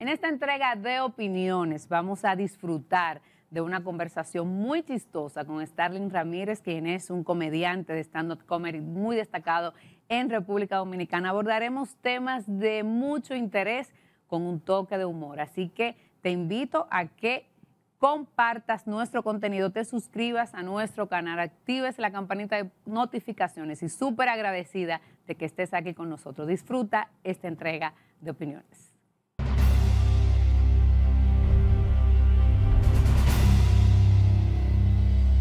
En esta entrega de opiniones vamos a disfrutar de una conversación muy chistosa con Starling Ramírez, quien es un comediante de stand-up comedy muy destacado en República Dominicana. Abordaremos temas de mucho interés con un toque de humor. Así que te invito a que compartas nuestro contenido, te suscribas a nuestro canal, actives la campanita de notificaciones y súper agradecida de que estés aquí con nosotros. Disfruta esta entrega de opiniones.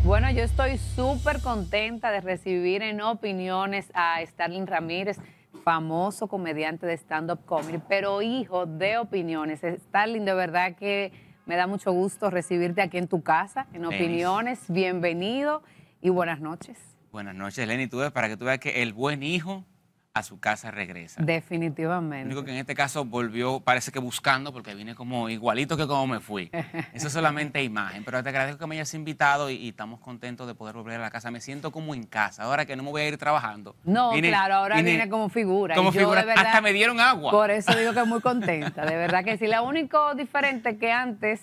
Bueno, yo estoy súper contenta de recibir en opiniones a Starling Ramírez, famoso comediante de stand-up comedy, pero hijo de opiniones. Starlin, de verdad que me da mucho gusto recibirte aquí en tu casa, en opiniones. Bienvenido y buenas noches. Buenas noches, Lenny. Tú ves, para que tú veas que el buen hijo a su casa regresa. Definitivamente. Lo único que en este caso volvió, parece que buscando, porque vine como igualito que como me fui. Eso es solamente imagen, pero te agradezco que me hayas invitado y, estamos contentos de poder volver a la casa. Me siento como en casa, ahora que no me voy a ir trabajando. No, claro, ahora viene como figura. Como figura, hasta me dieron agua. Por eso digo que muy contenta, de verdad que sí. Lo único diferente que antes,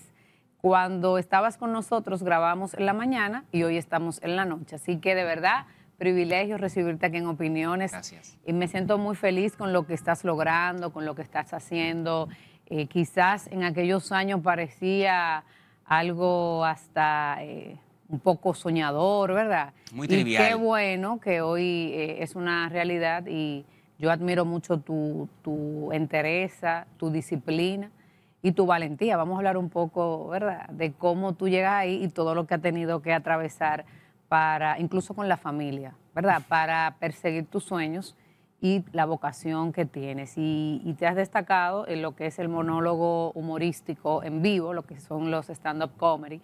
cuando estabas con nosotros, grabamos en la mañana y hoy estamos en la noche. Así que de verdad privilegio recibirte aquí en Opiniones. Y me siento muy feliz con lo que estás logrando, con lo que estás haciendo. Eh, quizás en aquellos años parecía algo hasta eh, un poco soñador, ¿verdad? Muy trivial. Y qué bueno que hoy eh, es una realidad y yo admiro mucho tu, tu entereza, tu disciplina y tu valentía. Vamos a hablar un poco, ¿verdad?, de cómo tú llegas ahí y todo lo que ha tenido que atravesar incluso con la familia, ¿verdad? Para perseguir tus sueños y la vocación que tienes. Y, te has destacado en lo que es el monólogo humorístico en vivo, lo que son los stand-up comedy.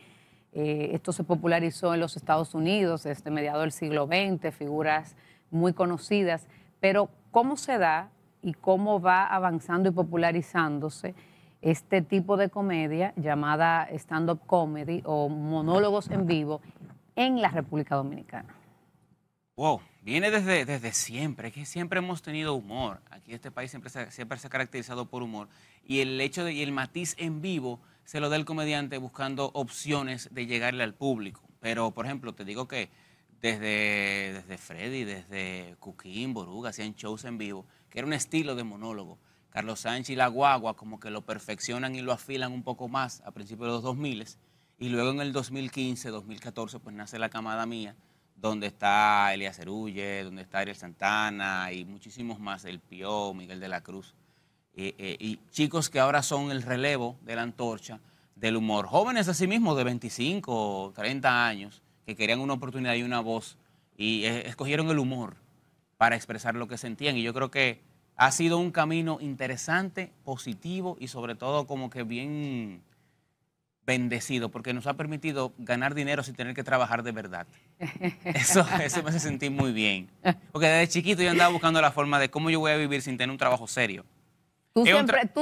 Eh, esto se popularizó en los Estados Unidos desde mediados del siglo XX, figuras muy conocidas, pero ¿cómo se da y cómo va avanzando y popularizándose este tipo de comedia llamada stand-up comedy o monólogos en vivo en la República Dominicana. Wow, viene desde, desde siempre, que siempre hemos tenido humor. Aquí este país siempre se, siempre se ha caracterizado por humor. Y el hecho de, y el matiz en vivo se lo da el comediante buscando opciones de llegarle al público. Pero, por ejemplo, te digo que desde, desde Freddy, desde Cuquín, Boruga, hacían shows en vivo, que era un estilo de monólogo. Carlos Sánchez y La Guagua como que lo perfeccionan y lo afilan un poco más a principios de los 2000 y luego en el 2015, 2014, pues nace la camada mía, donde está Elia Cerulle, donde está Ariel Santana y muchísimos más, El Pío, Miguel de la Cruz. Eh, eh, y chicos que ahora son el relevo de la antorcha del humor. Jóvenes así mismo de 25, 30 años, que querían una oportunidad y una voz y eh, escogieron el humor para expresar lo que sentían. Y yo creo que ha sido un camino interesante, positivo y sobre todo como que bien bendecido porque nos ha permitido ganar dinero sin tener que trabajar de verdad. Eso, me hace sentir muy bien. Porque desde chiquito yo andaba buscando la forma de cómo yo voy a vivir sin tener un trabajo serio. Tú,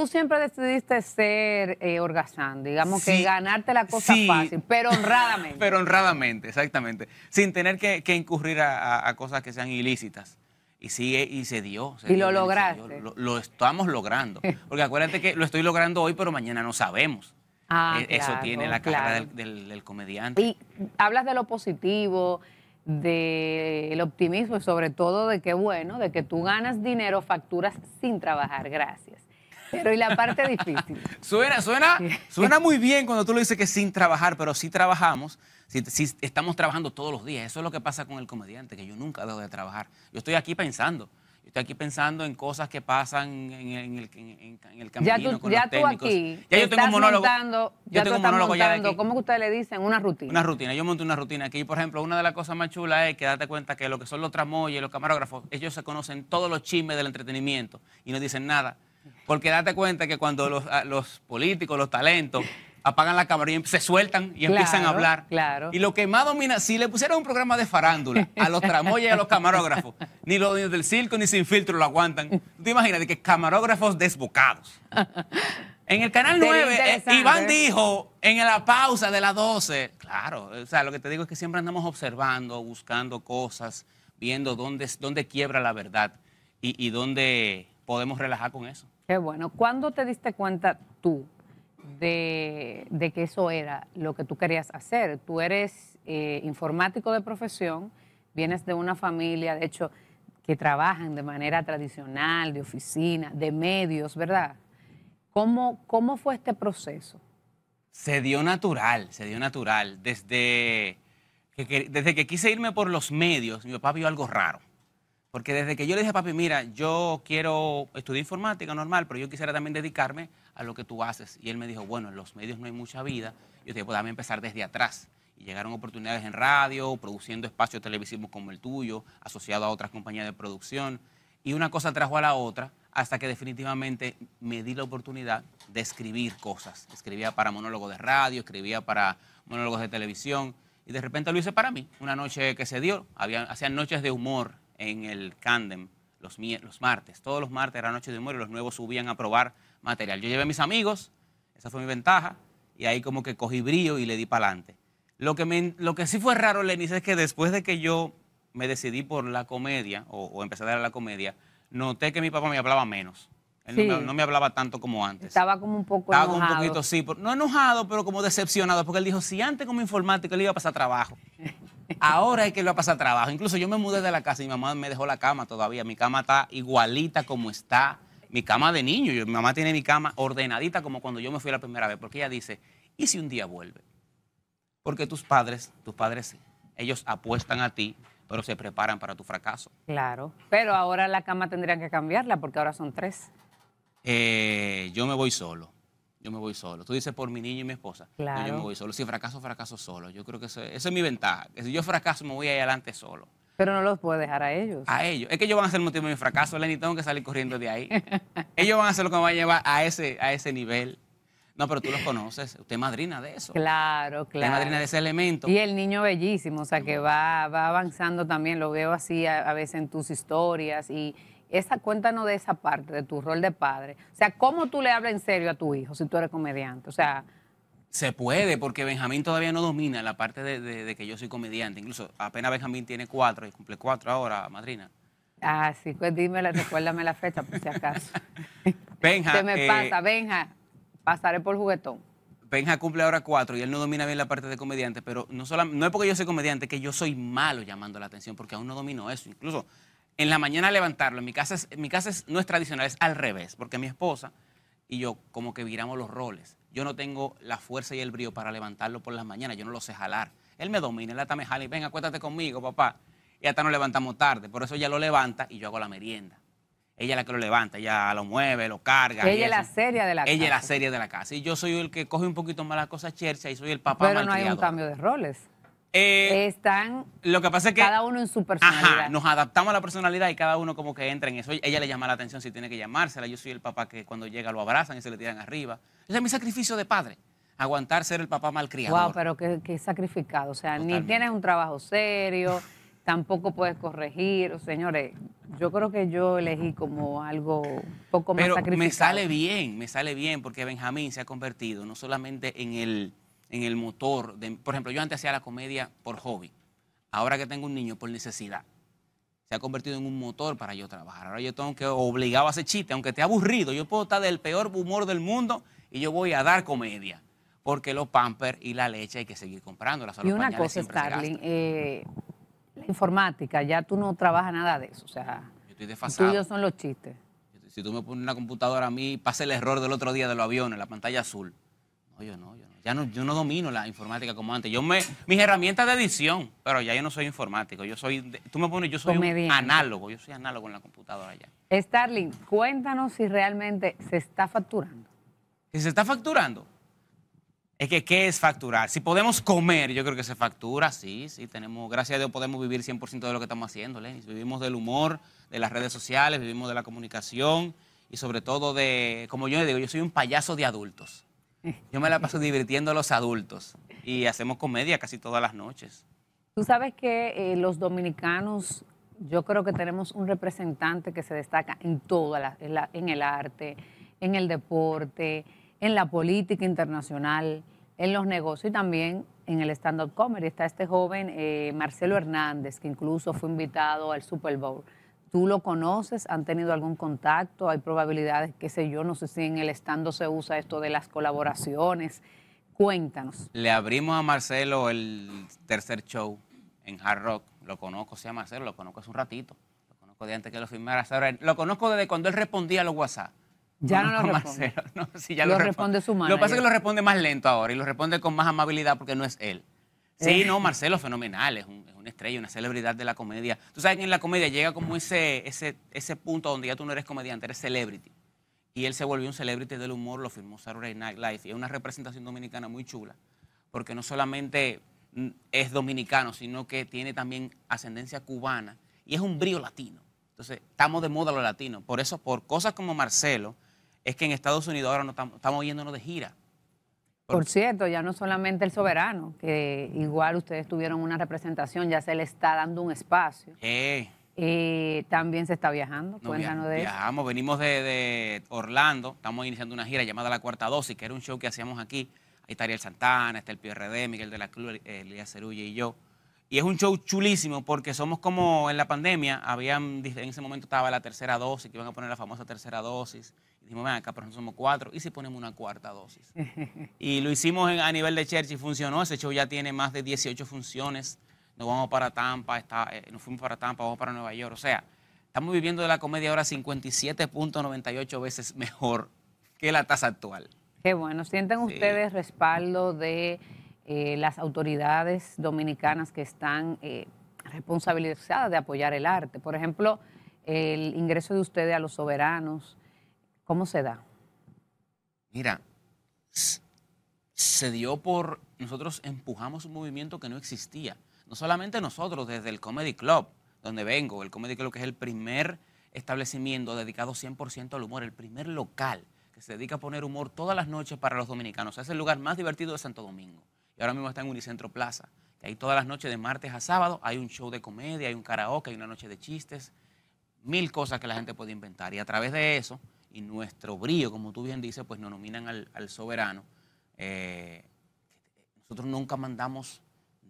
siempre, decidiste ser eh, orgazán, digamos que ganarte la cosa fácil, pero honradamente. pero honradamente, exactamente. Sin tener que, incurrir a, cosas que sean ilícitas. Y sí, y se dio. y lo lograste. lo estamos logrando. Porque acuérdate que lo estoy logrando hoy, pero mañana no sabemos. Ah, e-, eso tiene la cara del, comediante. Y hablas de lo positivo, del optimismo y sobre todo de que, bueno, de que tú ganas dinero, facturas sin trabajar. Gracias. Pero y la parte difícil. suena, suena, suena muy bien cuando tú lo dices que sin trabajar, pero si trabajamos, si estamos trabajando todos los días. Eso es lo que pasa con el comediante, que yo nunca dejo de trabajar. Yo estoy aquí pensando Estoy aquí pensando en cosas que pasan en, el, camino ya tú, con Aquí, ya yo tengo un monólogo. ya tengo un monólogo ya ¿Cómo que ustedes le dicen? Una rutina. Una rutina. Yo monto una rutina aquí. Por ejemplo, una de las cosas más chulas es que date cuenta que lo que son los tramoyes, los camarógrafos, ellos se conocen todos los chismes del entretenimiento y no dicen nada. Porque date cuenta que cuando los políticos, los talentos apagan la y em, se sueltan y empiezan a hablar. Claro. Y lo que más domina, si le pusieran un programa de farándula a los tramoyas y a los camarógrafos, ni los del circo ni sin filtro lo aguantan. ¿Tú te imaginas de que camarógrafos desbocados? En el canal 9, eh, Iván dijo en la pausa de las 12, claro, o sea, lo que te digo es que siempre andamos observando, buscando cosas, viendo dónde, dónde quiebra la verdad y dónde podemos relajar con eso. Qué bueno. ¿Cuándo te diste cuenta tú de, que eso era lo que tú querías hacer. Tú eres eh, informático de profesión, vienes de una familia, de hecho, que trabajan de manera tradicional, de oficina, de medios, ¿verdad? ¿Cómo, cómo fue este proceso? Se dio natural, se dio natural. Desde que, desde que quise irme por los medios, mi papá vio algo raro. Porque desde que yo le dije a papi, mira, yo quiero estudiar informática normal, pero yo quisiera también dedicarme a lo que tú haces. Y él me dijo, bueno, en los medios no hay mucha vida. Y yo dije, pues dame empezar desde atrás. Y llegaron oportunidades en radio, produciendo espacios televisivos como el tuyo, asociado a otras compañías de producción. Y una cosa trajo a la otra hasta que definitivamente me di la oportunidad de escribir cosas. Escribía para monólogos de radio, escribía para monólogos de televisión. Y de repente lo hice para mí. Una noche que se dio, había, hacían noches de humor en el Candem los, los martes. Todos los martes eran noches de humor y los nuevos subían a probar material. Yo llevé a mis amigos, esa fue mi ventaja, y ahí como que cogí brillo y le di para adelante. Lo, que lo que sí fue raro, Lenis, es que después de que yo me decidí por la comedia, o, empecé a dar la comedia, noté que mi papá me hablaba menos. Él no, me, hablaba tanto como antes. Estaba como un poco Estaba un poquito, sí. no enojado, pero como decepcionado, porque él dijo, si antes como informático le iba a pasar trabajo, ahora es que él va a pasar trabajo. Incluso yo me mudé de la casa y mi mamá me dejó la cama todavía. Mi cama está igualita como está mi cama de niño. mi mamá tiene mi cama ordenadita como cuando yo me fui la primera vez, porque ella dice, ¿y si un día vuelve? Porque tus padres, tus padres, ellos apuestan a ti, pero se preparan para tu fracaso. Claro, pero ahora la cama tendrían que cambiarla porque ahora son tres. Eh, yo me voy solo. Yo me voy solo. Tú dices por mi niño y mi esposa. Claro. yo me voy solo. Si fracaso, fracaso solo. Yo creo que eso, es mi ventaja. Que si yo fracaso, me voy adelante solo. Pero no los puedo dejar a ellos. A ellos. Es que ellos van a ser el motivo de mi fracaso, Lenny. Tengo que salir corriendo de ahí. ellos van a ser lo que me van a llevar a ese, a ese nivel. No, pero tú los conoces. Usted es madrina de eso. Claro, claro. es madrina de ese elemento. Y el niño bellísimo, o sea, que va, va avanzando también. Lo veo así a, veces en tus historias. Y esa, cuéntanos de esa parte, de tu rol de padre. O sea, ¿cómo tú le hablas en serio a tu hijo si tú eres comediante? O sea... Se puede, porque Benjamín todavía no domina la parte de, que yo soy comediante. Incluso apenas Benjamín tiene cuatro y cumple cuatro ahora, madrina. Ah, sí, pues dímela, recuérdame la fecha por si acaso. Benja. Se me eh, pasa, Benja, pasaré por juguetón. Benja cumple ahora cuatro y él no domina bien la parte de comediante, pero no, solo, no es porque yo soy comediante, que yo soy malo llamando la atención, porque aún no domino eso. Incluso en la mañana levantarlo, en mi casa, es, en mi casa es, no es tradicional, es al revés, porque mi esposa y yo como que viramos los roles yo no tengo la fuerza y el brío para levantarlo por las mañanas, yo no lo sé jalar. Él me domina, él hasta me jala y venga, acuéstate conmigo, papá. Y hasta nos levantamos tarde, por eso ella lo levanta y yo hago la merienda. Ella es la que lo levanta, ella lo mueve, lo carga. Ella es la serie de la casa. Ella es la serie de la casa. Y yo soy el que coge un poquito más las cosas Chercia, y soy el papá Pero no hay un cambio de roles. Eh, Están lo que pasa que, cada uno en su personalidad. nos adaptamos a la personalidad y cada uno como que entra en eso. Ella le llama la atención si tiene que llamársela. Yo soy el papá que cuando llega lo abrazan y se le tiran arriba. es mi sacrificio de padre, aguantar ser el papá malcriado. Wow, pero que sacrificado. O sea, ni tienes un trabajo serio, tampoco puedes corregir. Señores, yo creo que yo elegí como algo poco más sacrificado. me sale bien, me sale bien porque Benjamín se ha convertido no solamente en el en el motor. por ejemplo, yo antes hacía la comedia por hobby. Ahora que tengo un niño, por necesidad. Se ha convertido en un motor para yo trabajar. Ahora yo tengo que obligado a hacer chistes aunque esté aburrido. Yo puedo estar del peor humor del mundo y yo voy a dar comedia. Porque los pampers y la leche hay que seguir comprándolas. Y una cosa, Starling, eh, la informática, ya tú no trabajas nada de eso. O sea, yo estoy desfasado. yo son los chistes. Si tú me pones una computadora a mí, pasa el error del otro día de los aviones, la pantalla azul. No, yo no, yo ya no, yo no domino la informática como antes. Yo me, mis herramientas de edición, pero ya yo no soy informático. Yo soy, tú me pones, yo soy un análogo. Yo soy análogo en la computadora ya. Starling, cuéntanos si realmente se está facturando. Si se está facturando. Es que, ¿qué es facturar? Si podemos comer, yo creo que se factura, sí, sí, tenemos, gracias a Dios podemos vivir 100% de lo que estamos haciendo, Vivimos del humor, de las redes sociales, vivimos de la comunicación y sobre todo de, como yo le digo, yo soy un payaso de adultos. Yo me la paso divirtiendo a los adultos y hacemos comedia casi todas las noches. Tú sabes que eh, los dominicanos, yo creo que tenemos un representante que se destaca en todo, en, el arte, en el deporte, en la política internacional, en los negocios y también en el stand-up comedy. Está este joven eh, Marcelo Hernández, que incluso fue invitado al Super Bowl. ¿Tú lo conoces? ¿Han tenido algún contacto? ¿Hay probabilidades, qué sé yo? No sé si en el estando se usa esto de las colaboraciones. Cuéntanos. Le abrimos a Marcelo el tercer show en Hard Rock. Lo conozco, se sí, llama Marcelo, lo conozco hace un ratito. Lo conozco de antes que lo firmara. Lo conozco desde cuando él respondía a los WhatsApp. Ya no, lo responde. lo, responde, su mano. Lo que pasa es que lo responde más lento ahora y lo responde con más amabilidad porque no es él. Sí, eh. no, Marcelo, fenomenal, es, un, una estrella, una celebridad de la comedia. Tú sabes que en la comedia llega como ese, ese, ese punto donde ya tú no eres comediante, eres celebrity. Y él se volvió un celebrity del humor, lo firmó Saturday Night Live. Y es una representación dominicana muy chula, porque no solamente es dominicano, sino que tiene también ascendencia cubana y es un brío latino. Entonces, estamos de moda los latinos. Por eso, por cosas como Marcelo, es que en Estados Unidos ahora no estamos, estamos de gira. Por cierto, ya no solamente el soberano, que igual ustedes tuvieron una representación, ya se le está dando un espacio. Eh. también se está viajando, cuéntanos de eso. Viajamos, venimos de, Orlando, estamos iniciando una gira llamada La Cuarta Dosis, que era un show que hacíamos aquí. Ahí está Ariel Santana, está el PRD, Miguel de la Cruz, Elías Cerulli y yo. Y es un show chulísimo porque somos como en la pandemia, habían, en ese momento estaba la tercera dosis, que iban a poner la famosa tercera dosis dijimos, ven acá, pero no somos cuatro, ¿y si ponemos una cuarta dosis? y lo hicimos a nivel de church y funcionó, ese show ya tiene más de 18 funciones, nos vamos para Tampa, está, eh, nos fuimos para Tampa, vamos para Nueva York, o sea, estamos viviendo de la comedia ahora 57.98 veces mejor que la tasa actual. Qué bueno, sienten ustedes respaldo de eh, las autoridades dominicanas que están eh, responsabilizadas de apoyar el arte, por ejemplo, el ingreso de ustedes a los soberanos, ¿Cómo se da? Mira, se dio por, nosotros empujamos un movimiento que no existía. No solamente nosotros, desde el Comedy Club, donde vengo, el Comedy Club que es el primer establecimiento dedicado 100% al humor, el primer local que se dedica a poner humor todas las noches para los dominicanos. Es el lugar más divertido de Santo Domingo. Y ahora mismo está en Unicentro Plaza. Y ahí todas las noches de martes a sábado hay un show de comedia, hay un karaoke, hay una noche de chistes, mil cosas que la gente puede inventar. Y a través de eso y nuestro brillo, como tú bien dices, pues nos nominan al, soberano. Eh, nosotros nunca mandamos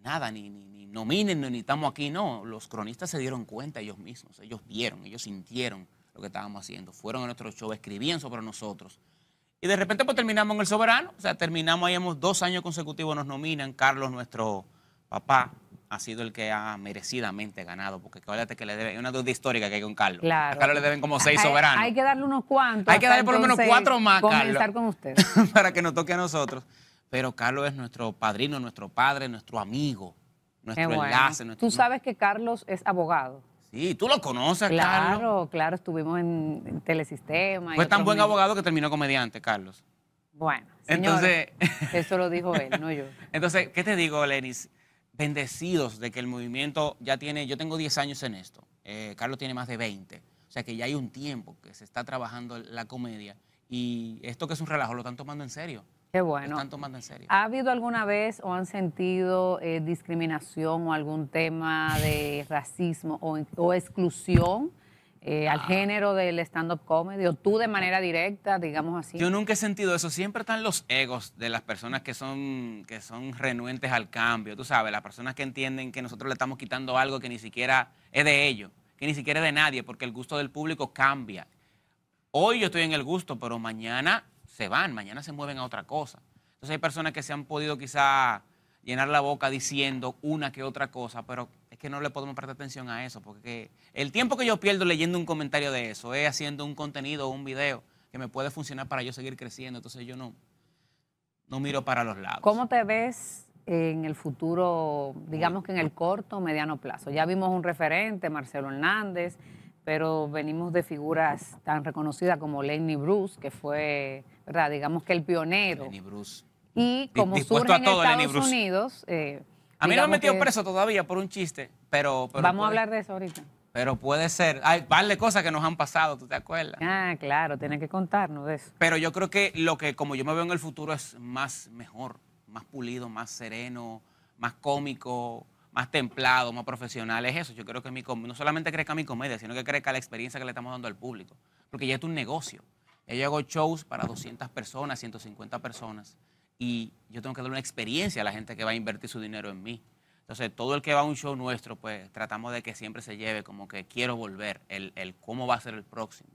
nada, ni, ni, ni nominen, ni estamos aquí, no. Los cronistas se dieron cuenta ellos mismos, ellos vieron, ellos sintieron lo que estábamos haciendo. Fueron a nuestro show, escribían sobre nosotros. Y de repente pues terminamos en El Soberano, o sea, terminamos, ahí hemos dos años consecutivos nos nominan, Carlos, nuestro papá, ha sido el que ha merecidamente ganado, porque acuérdate que le debe hay una deuda histórica que hay con Carlos. Claro. Carlos le deben como seis soberanos. Hay, que darle unos cuantos. Hay que darle por lo menos cuatro más, Carlos. con usted. para que nos toque a nosotros. Pero Carlos es nuestro padrino, nuestro padre, nuestro amigo, nuestro enlace. Tú sabes que Carlos es abogado. Sí, tú lo conoces, claro, Carlos. Claro, claro, estuvimos en, Telesistema. Fue tan buen abogado que terminó comediante, Carlos. Bueno, entonces eso lo dijo él, no yo. Entonces, ¿qué te digo, Lenis? bendecidos de que el movimiento ya tiene, yo tengo 10 años en esto, eh, Carlos tiene más de 20, o sea que ya hay un tiempo que se está trabajando la comedia y esto que es un relajo lo están tomando en serio. Qué bueno. Lo están tomando en serio. ¿Ha habido alguna vez o han sentido eh, discriminación o algún tema de racismo o exclusión eh, al género del stand-up comedy o tú de manera directa, digamos así. Yo nunca he sentido eso. Siempre están los egos de las personas que son, que son renuentes al cambio, tú sabes, las personas que entienden que nosotros le estamos quitando algo que ni siquiera es de ellos, que ni siquiera es de nadie, porque el gusto del público cambia. Hoy yo estoy en el gusto, pero mañana se van, mañana se mueven a otra cosa. Entonces hay personas que se han podido quizá llenar la boca diciendo una que otra cosa, pero que no le podemos prestar atención a eso, porque el tiempo que yo pierdo leyendo un comentario de eso es eh, haciendo un contenido o un video que me puede funcionar para yo seguir creciendo, entonces yo no, no miro para los lados. ¿Cómo te ves en el futuro, digamos que en el corto o mediano plazo? Ya vimos un referente, Marcelo Hernández, pero venimos de figuras tan reconocidas como Lenny Bruce, que fue, ¿verdad? digamos que el pionero. Bruce. Y como surge en Estados Unidos... Eh, a mí no me han metido preso todavía por un chiste, pero... Vamos a hablar de eso ahorita. Pero puede ser. Hay varias cosas que nos han pasado, ¿tú te acuerdas? Ah, claro, tienes que contarnos de eso. Pero yo creo que lo que, como yo me veo en el futuro, es más mejor, más pulido, más sereno, más cómico, más templado, más profesional. Es eso. Yo creo que mi, no solamente crezca mi comedia, sino que crezca la experiencia que le estamos dando al público. Porque ya es un negocio. Yo hago shows para 200 personas, 150 personas y yo tengo que dar una experiencia a la gente que va a invertir su dinero en mí. Entonces, todo el que va a un show nuestro, pues tratamos de que siempre se lleve como que quiero volver, el, cómo va a ser el próximo.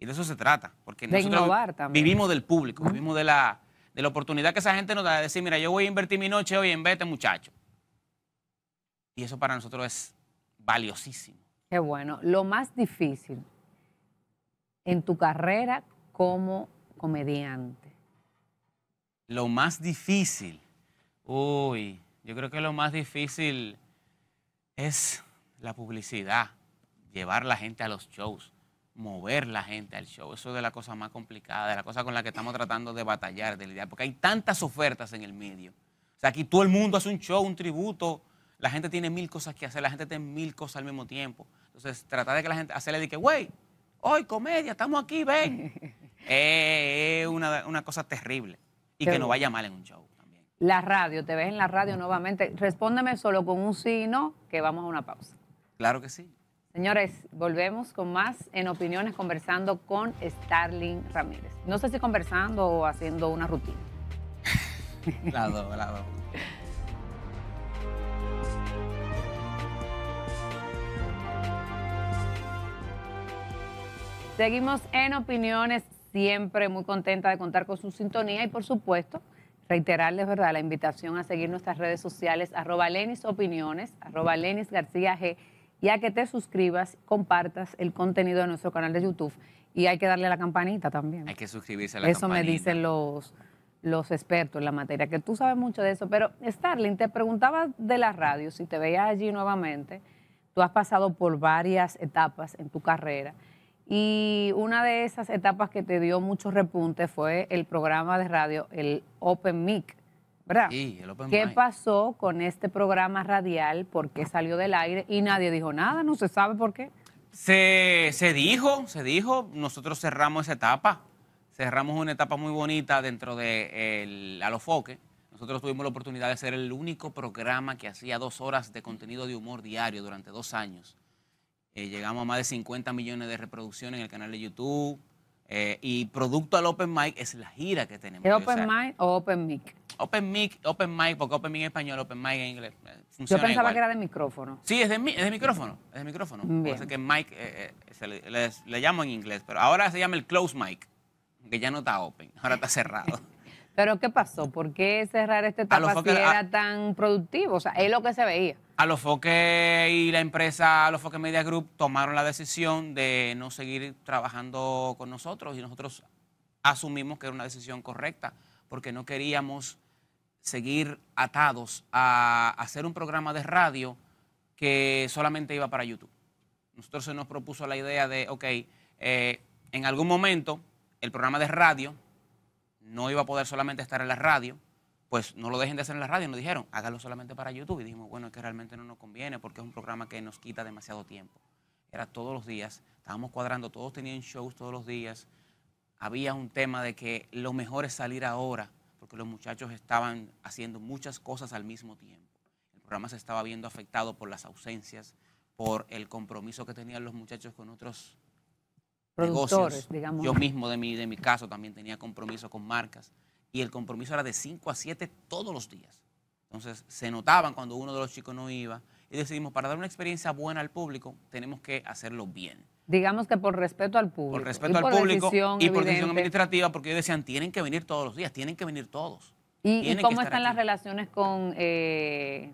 Y de eso se trata, porque de nosotros innovar también. vivimos del público, vivimos de la, de la oportunidad que esa gente nos da de decir, mira, yo voy a invertir mi noche hoy en vete, muchacho. Y eso para nosotros es valiosísimo. Qué bueno. Lo más difícil en tu carrera como comediante lo más difícil, uy, yo creo que lo más difícil es la publicidad, llevar la gente a los shows, mover la gente al show. Eso es de la cosa más complicada, de la cosa con la que estamos tratando de batallar, de lidiar, porque hay tantas ofertas en el medio. O sea, aquí todo el mundo hace un show, un tributo, la gente tiene mil cosas que hacer, la gente tiene mil cosas al mismo tiempo. Entonces, tratar de que la gente hacerle de que, güey, hoy comedia, estamos aquí, ven. Eh, es una cosa terrible y que no vaya mal en un show también. La radio, te ves en la radio nuevamente. Respóndeme solo con un sí y no, que vamos a una pausa. Claro que sí. Señores, volvemos con más en opiniones conversando con Starling Ramírez. No sé si conversando o haciendo una rutina. la dos, la dos. Seguimos en opiniones siempre muy contenta de contar con su sintonía y por supuesto reiterarles verdad la invitación a seguir nuestras redes sociales arroba Lenis Opiniones, arroba Lenis García G y a que te suscribas, compartas el contenido de nuestro canal de YouTube y hay que darle a la campanita también. Hay que suscribirse a la eso campanita. Eso me dicen los, los expertos en la materia, que tú sabes mucho de eso, pero Starling, te preguntaba de la radio, si te veías allí nuevamente, tú has pasado por varias etapas en tu carrera. Y una de esas etapas que te dio mucho repunte fue el programa de radio, el Open Mic, ¿verdad? Sí, el Open Mic. ¿Qué pasó con este programa radial? ¿Por qué salió del aire? Y nadie dijo nada, no se sabe por qué. Se, se dijo, se dijo, nosotros cerramos esa etapa, cerramos una etapa muy bonita dentro de el Alofoque. Nosotros tuvimos la oportunidad de ser el único programa que hacía dos horas de contenido de humor diario durante dos años. Eh, llegamos a más de 50 millones de reproducciones en el canal de YouTube. Eh, y producto al Open Mic es la gira que tenemos. ¿Es Open Mic o Open Mic? Open Mic, Open Mic, porque Open Mic en español, Open Mic en inglés. Eh, Yo pensaba que era de micrófono. Sí, es de, es de micrófono, es de micrófono. Por que Mic le, le llamo en inglés, pero ahora se llama el Close Mic, que ya no está open, ahora está cerrado. Pero ¿qué pasó? ¿Por qué cerrar este etapa si era tan productivo? O sea, es lo que se veía. A los Foque y la empresa, a los Media Group, tomaron la decisión de no seguir trabajando con nosotros y nosotros asumimos que era una decisión correcta porque no queríamos seguir atados a hacer un programa de radio que solamente iba para YouTube. Nosotros se nos propuso la idea de, ok, eh, en algún momento el programa de radio no iba a poder solamente estar en la radio, pues no lo dejen de hacer en la radio. Nos dijeron, hágalo solamente para YouTube. Y dijimos, bueno, es que realmente no nos conviene porque es un programa que nos quita demasiado tiempo. Era todos los días, estábamos cuadrando, todos tenían shows todos los días. Había un tema de que lo mejor es salir ahora, porque los muchachos estaban haciendo muchas cosas al mismo tiempo. El programa se estaba viendo afectado por las ausencias, por el compromiso que tenían los muchachos con otros productores, Digamos. Yo mismo de mi, de mi caso también tenía compromiso con marcas y el compromiso era de 5 a 7 todos los días. Entonces se notaban cuando uno de los chicos no iba y decidimos, para dar una experiencia buena al público, tenemos que hacerlo bien. Digamos que por respeto al público. Por respeto al público y por decisión administrativa, porque ellos decían, tienen que venir todos los días, tienen que venir todos. ¿Y, cómo están las relaciones con eh,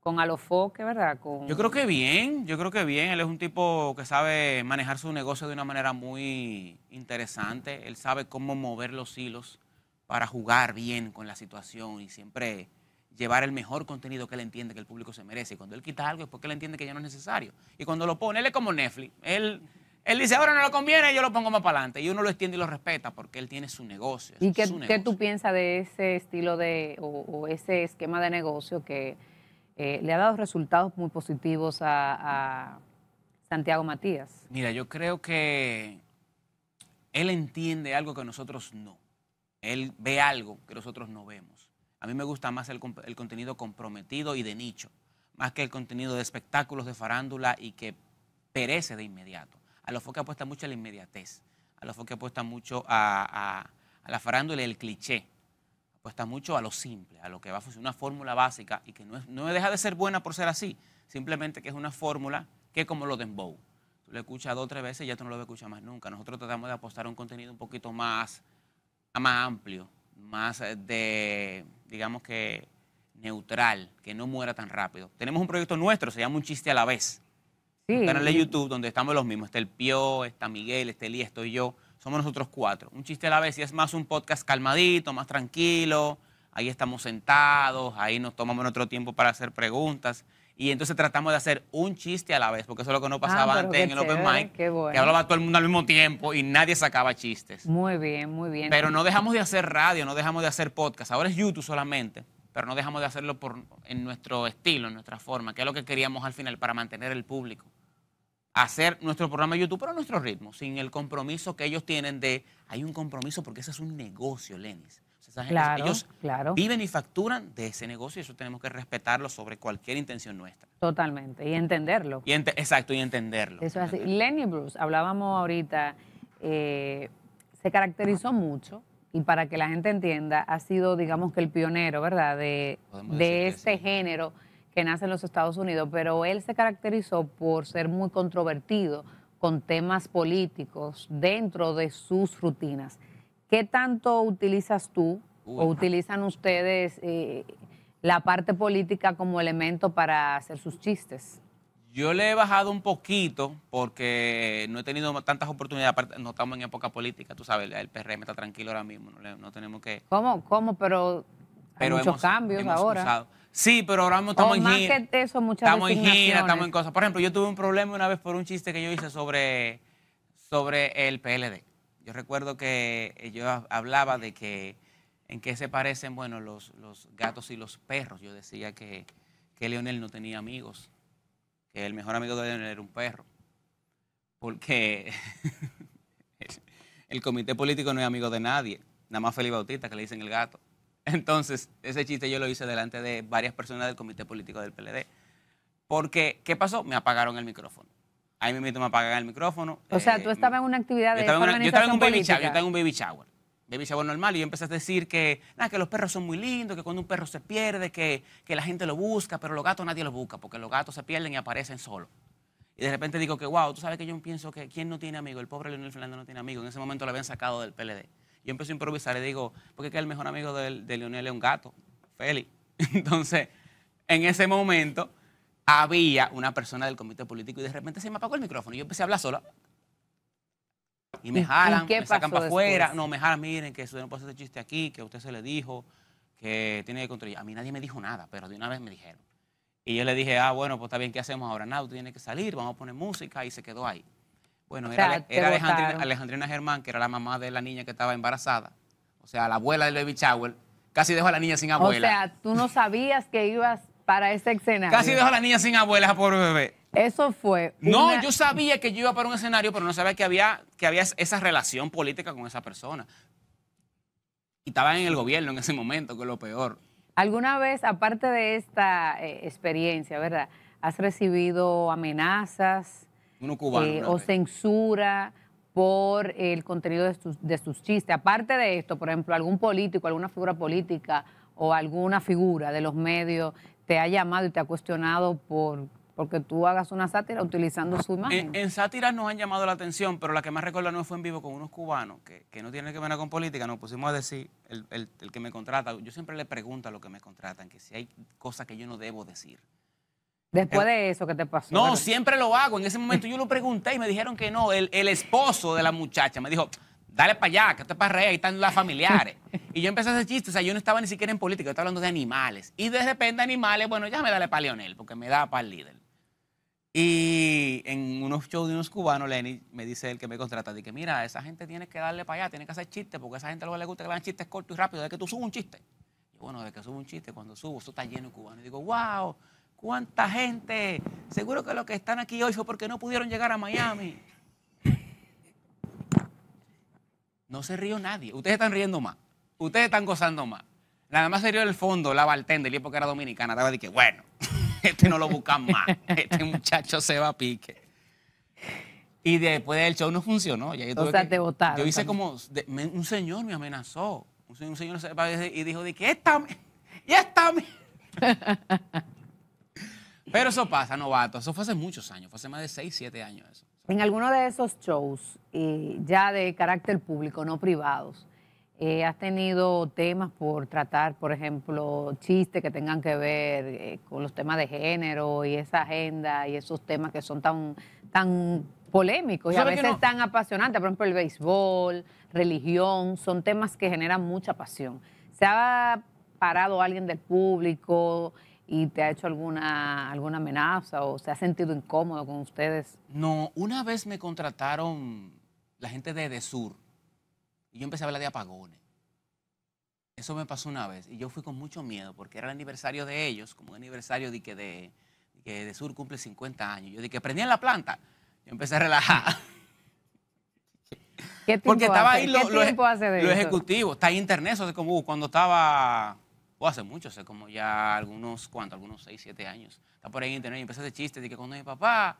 con Alofoque, ¿verdad? Con... Yo creo que bien, yo creo que bien. Él es un tipo que sabe manejar su negocio de una manera muy interesante. Él sabe cómo mover los hilos para jugar bien con la situación y siempre llevar el mejor contenido que él entiende que el público se merece. Y cuando él quita algo es porque él entiende que ya no es necesario. Y cuando lo pone, él es como Netflix. Él, él dice, ahora no lo conviene, yo lo pongo más para adelante. Y uno lo entiende y lo respeta porque él tiene su negocio. ¿Y qué, tú piensas de ese estilo de, o ese esquema de negocio que eh, le ha dado resultados muy positivos a, Santiago Matías? Mira, yo creo que él entiende algo que nosotros no. Él ve algo que nosotros no vemos. A mí me gusta más el, contenido comprometido y de nicho, más que el contenido de espectáculos de farándula y que perece de inmediato. A lo que apuesta mucho a la inmediatez, a lo que apuesta mucho a, a la farándula y el cliché. Cuesta mucho a lo simple, a lo que va a funcionar una fórmula básica y que no, no deja de ser buena por ser así, simplemente que es una fórmula que es como lo de Tú lo escuchas dos o tres veces y ya tú no lo vas a escuchar más nunca. Nosotros tratamos de apostar a un contenido un poquito más, más amplio, más eh, de, digamos que neutral, que no muera tan rápido. Tenemos un proyecto nuestro, se llama Un Chiste a la Vez. Un canal de YouTube donde estamos los mismos. Está el Pio, está Miguel, está Elías, estoy yo somos nosotros cuatro. Un chiste a la vez y es más un podcast calmadito, más tranquilo. Ahí estamos sentados, ahí nos tomamos nuestro tiempo para hacer preguntas. Y entonces tratamos de hacer un chiste a la vez, porque eso es lo que no ah, pasaba antes en el Open Mic, que hablaba todo el mundo al mismo tiempo y nadie sacaba chistes. Muy bien, muy bien. Pero no dejamos de hacer radio, no dejamos de hacer podcast. Ahora es YouTube solamente, pero no dejamos de hacerlo por, en nuestro estilo, en nuestra forma, que es lo que queríamos al final para mantener el público hacer nuestro programa de YouTube, pero a nuestro ritmo, sin el compromiso que ellos tienen de, hay un compromiso porque ese es un negocio, Lenis. claro, ellos viven y facturan de ese negocio y eso tenemos que respetarlo sobre cualquier intención nuestra. Totalmente, y entenderlo. exacto, y entenderlo. Eso es así. Lenny Bruce, hablábamos ahorita, eh, se caracterizó mucho y para que la gente entienda, ha sido, digamos que el pionero, ¿verdad?, de, este género que nace en los Estados Unidos, pero él se caracterizó por ser muy controvertido con temas políticos dentro de sus rutinas. ¿Qué tanto utilizas tú o utilizan ustedes eh, la parte política como elemento para hacer sus chistes? Yo le he bajado un poquito porque no he tenido tantas oportunidades. Aparte, no estamos en época política, tú sabes, el PRM está tranquilo ahora mismo, no, tenemos que... ¿Cómo? ¿Cómo? Pero, muchos cambios ahora. Sí, pero ahora mismo estamos en gira. estamos en gira, estamos en cosas. Por ejemplo, yo tuve un problema una vez por un chiste que yo hice sobre, sobre el PLD. Yo recuerdo que yo hablaba de que en qué se parecen, bueno, los, gatos y los perros. Yo decía que, que Leonel no tenía amigos, que el mejor amigo de Leonel era un perro, porque el comité político no es amigo de nadie, nada más Felipe Bautista, que le dicen el gato. Entonces, ese chiste yo lo hice delante de varias personas del comité político del PLD. Porque, ¿qué pasó? Me apagaron el micrófono. Ahí mismo me apagan el micrófono. O sea, tú eh, estabas en una actividad de yo estaba, yo estaba en un baby shower, yo estaba un baby shower. normal y yo empecé a decir que, nada, que los perros son muy lindos, que cuando un perro se pierde, que, que la gente lo busca, pero los gatos nadie los busca, porque los gatos se pierden y aparecen solos. Y de repente digo que, wow, tú sabes que yo pienso que quién no tiene amigo, el pobre Leonel Fernández no tiene amigo. En ese momento lo habían sacado del PLD yo empecé a improvisar y digo, porque es que el mejor amigo de, Leonel es un gato, Félix. Entonces, en ese momento había una persona del comité político y de repente se me apagó el micrófono y yo empecé a hablar sola. Y me jalan, me sacan para afuera. No, me jalan, miren, que usted no puede hacer ese chiste aquí, que usted se le dijo, que tiene que controlar. A mí nadie me dijo nada, pero de una vez me dijeron. Y yo le dije, ah, bueno, pues está bien, ¿qué hacemos ahora? Nada, usted tiene que salir, vamos a poner música, y se quedó ahí. Bueno, era, Alejandrina, Alejandrina, Germán, que era la mamá de la niña que estaba embarazada. O sea, la abuela del baby shower. Casi dejó a la niña sin abuela. O sea, tú no sabías que ibas para ese escenario. Casi dejó a la niña sin abuela, pobre bebé. Eso fue. No, yo sabía que yo iba para un escenario, pero no sabía que había, que había esa relación política con esa persona. Y estaba en el gobierno en ese momento, que es lo peor. ¿Alguna vez, aparte de esta eh, experiencia, verdad, has recibido amenazas? Uno eh, cubano, o censura por el contenido de sus, chistes. Aparte de esto, por ejemplo, algún político, alguna figura política o alguna figura de los medios te ha llamado y te ha cuestionado por porque tú hagas una sátira utilizando su imagen. En, sátiras nos han llamado la atención, pero la que más recuerdo no fue en vivo con unos cubanos que, no tienen que ver con política, nos pusimos a decir, el, el que me contrata, yo siempre le pregunto a los que me contratan que si hay cosas que yo no debo decir. Después eh, de eso ¿qué te pasó. No, siempre lo hago. En ese momento yo lo pregunté y me dijeron que no. El, esposo de la muchacha me dijo, dale para allá, que te para ahí están las familiares. y yo empecé a hacer chistes, o sea, yo no estaba ni siquiera en política, yo estaba hablando de animales. Y de repente animales, bueno, ya me dale para Leonel, porque me da para el líder. Y en unos shows de unos cubanos, Lenny me dice el que me contrata, de que mira, esa gente tiene que darle para allá, tiene que hacer chistes, porque a esa gente lo que le gusta que le hagan chistes cortos y rápidos, de que tú subes un chiste. Y bueno, de que subo un chiste, cuando subo, eso está lleno de cubanos. Y digo, wow. ¿Cuánta gente? Seguro que los que están aquí hoy fue porque no pudieron llegar a Miami. No se rió nadie. Ustedes están riendo más. Ustedes están gozando más. Nada más se rió el fondo, la de la época era dominicana. Estaba de que, bueno, este no lo buscan más. Este muchacho se va a pique. Y después del show no funcionó. yo o sea, te Yo hice como, un señor me amenazó. Un señor, se y dijo, de que esta, y esta. Pero eso pasa, novato. Eso fue hace muchos años, fue hace más de 6, 7 años eso. En alguno de esos shows, eh, ya de carácter público, no privados, eh, ¿has tenido temas por tratar, por ejemplo, chistes que tengan que ver eh, con los temas de género y esa agenda y esos temas que son tan, tan polémicos y a veces tan apasionantes? Por ejemplo, el béisbol, religión, son temas que generan mucha pasión. ¿Se ha parado alguien del público? y te ha hecho alguna, alguna amenaza o se ha sentido incómodo con ustedes? No, una vez me contrataron la gente de Edesur y yo empecé a hablar de apagones. Eso me pasó una vez y yo fui con mucho miedo porque era el aniversario de ellos, como un aniversario de que de, que Edesur cumple 50 años. Yo dije que prendían la planta. Yo empecé a relajar. ¿Qué tiempo porque estaba ahí lo, ¿Qué ejecutivo, está ahí internet, eso es como uh, cuando estaba o hace mucho, hace como ya algunos, cuantos, Algunos 6, 7 años. Está por ahí en internet y empecé ese chiste de que cuando mi papá,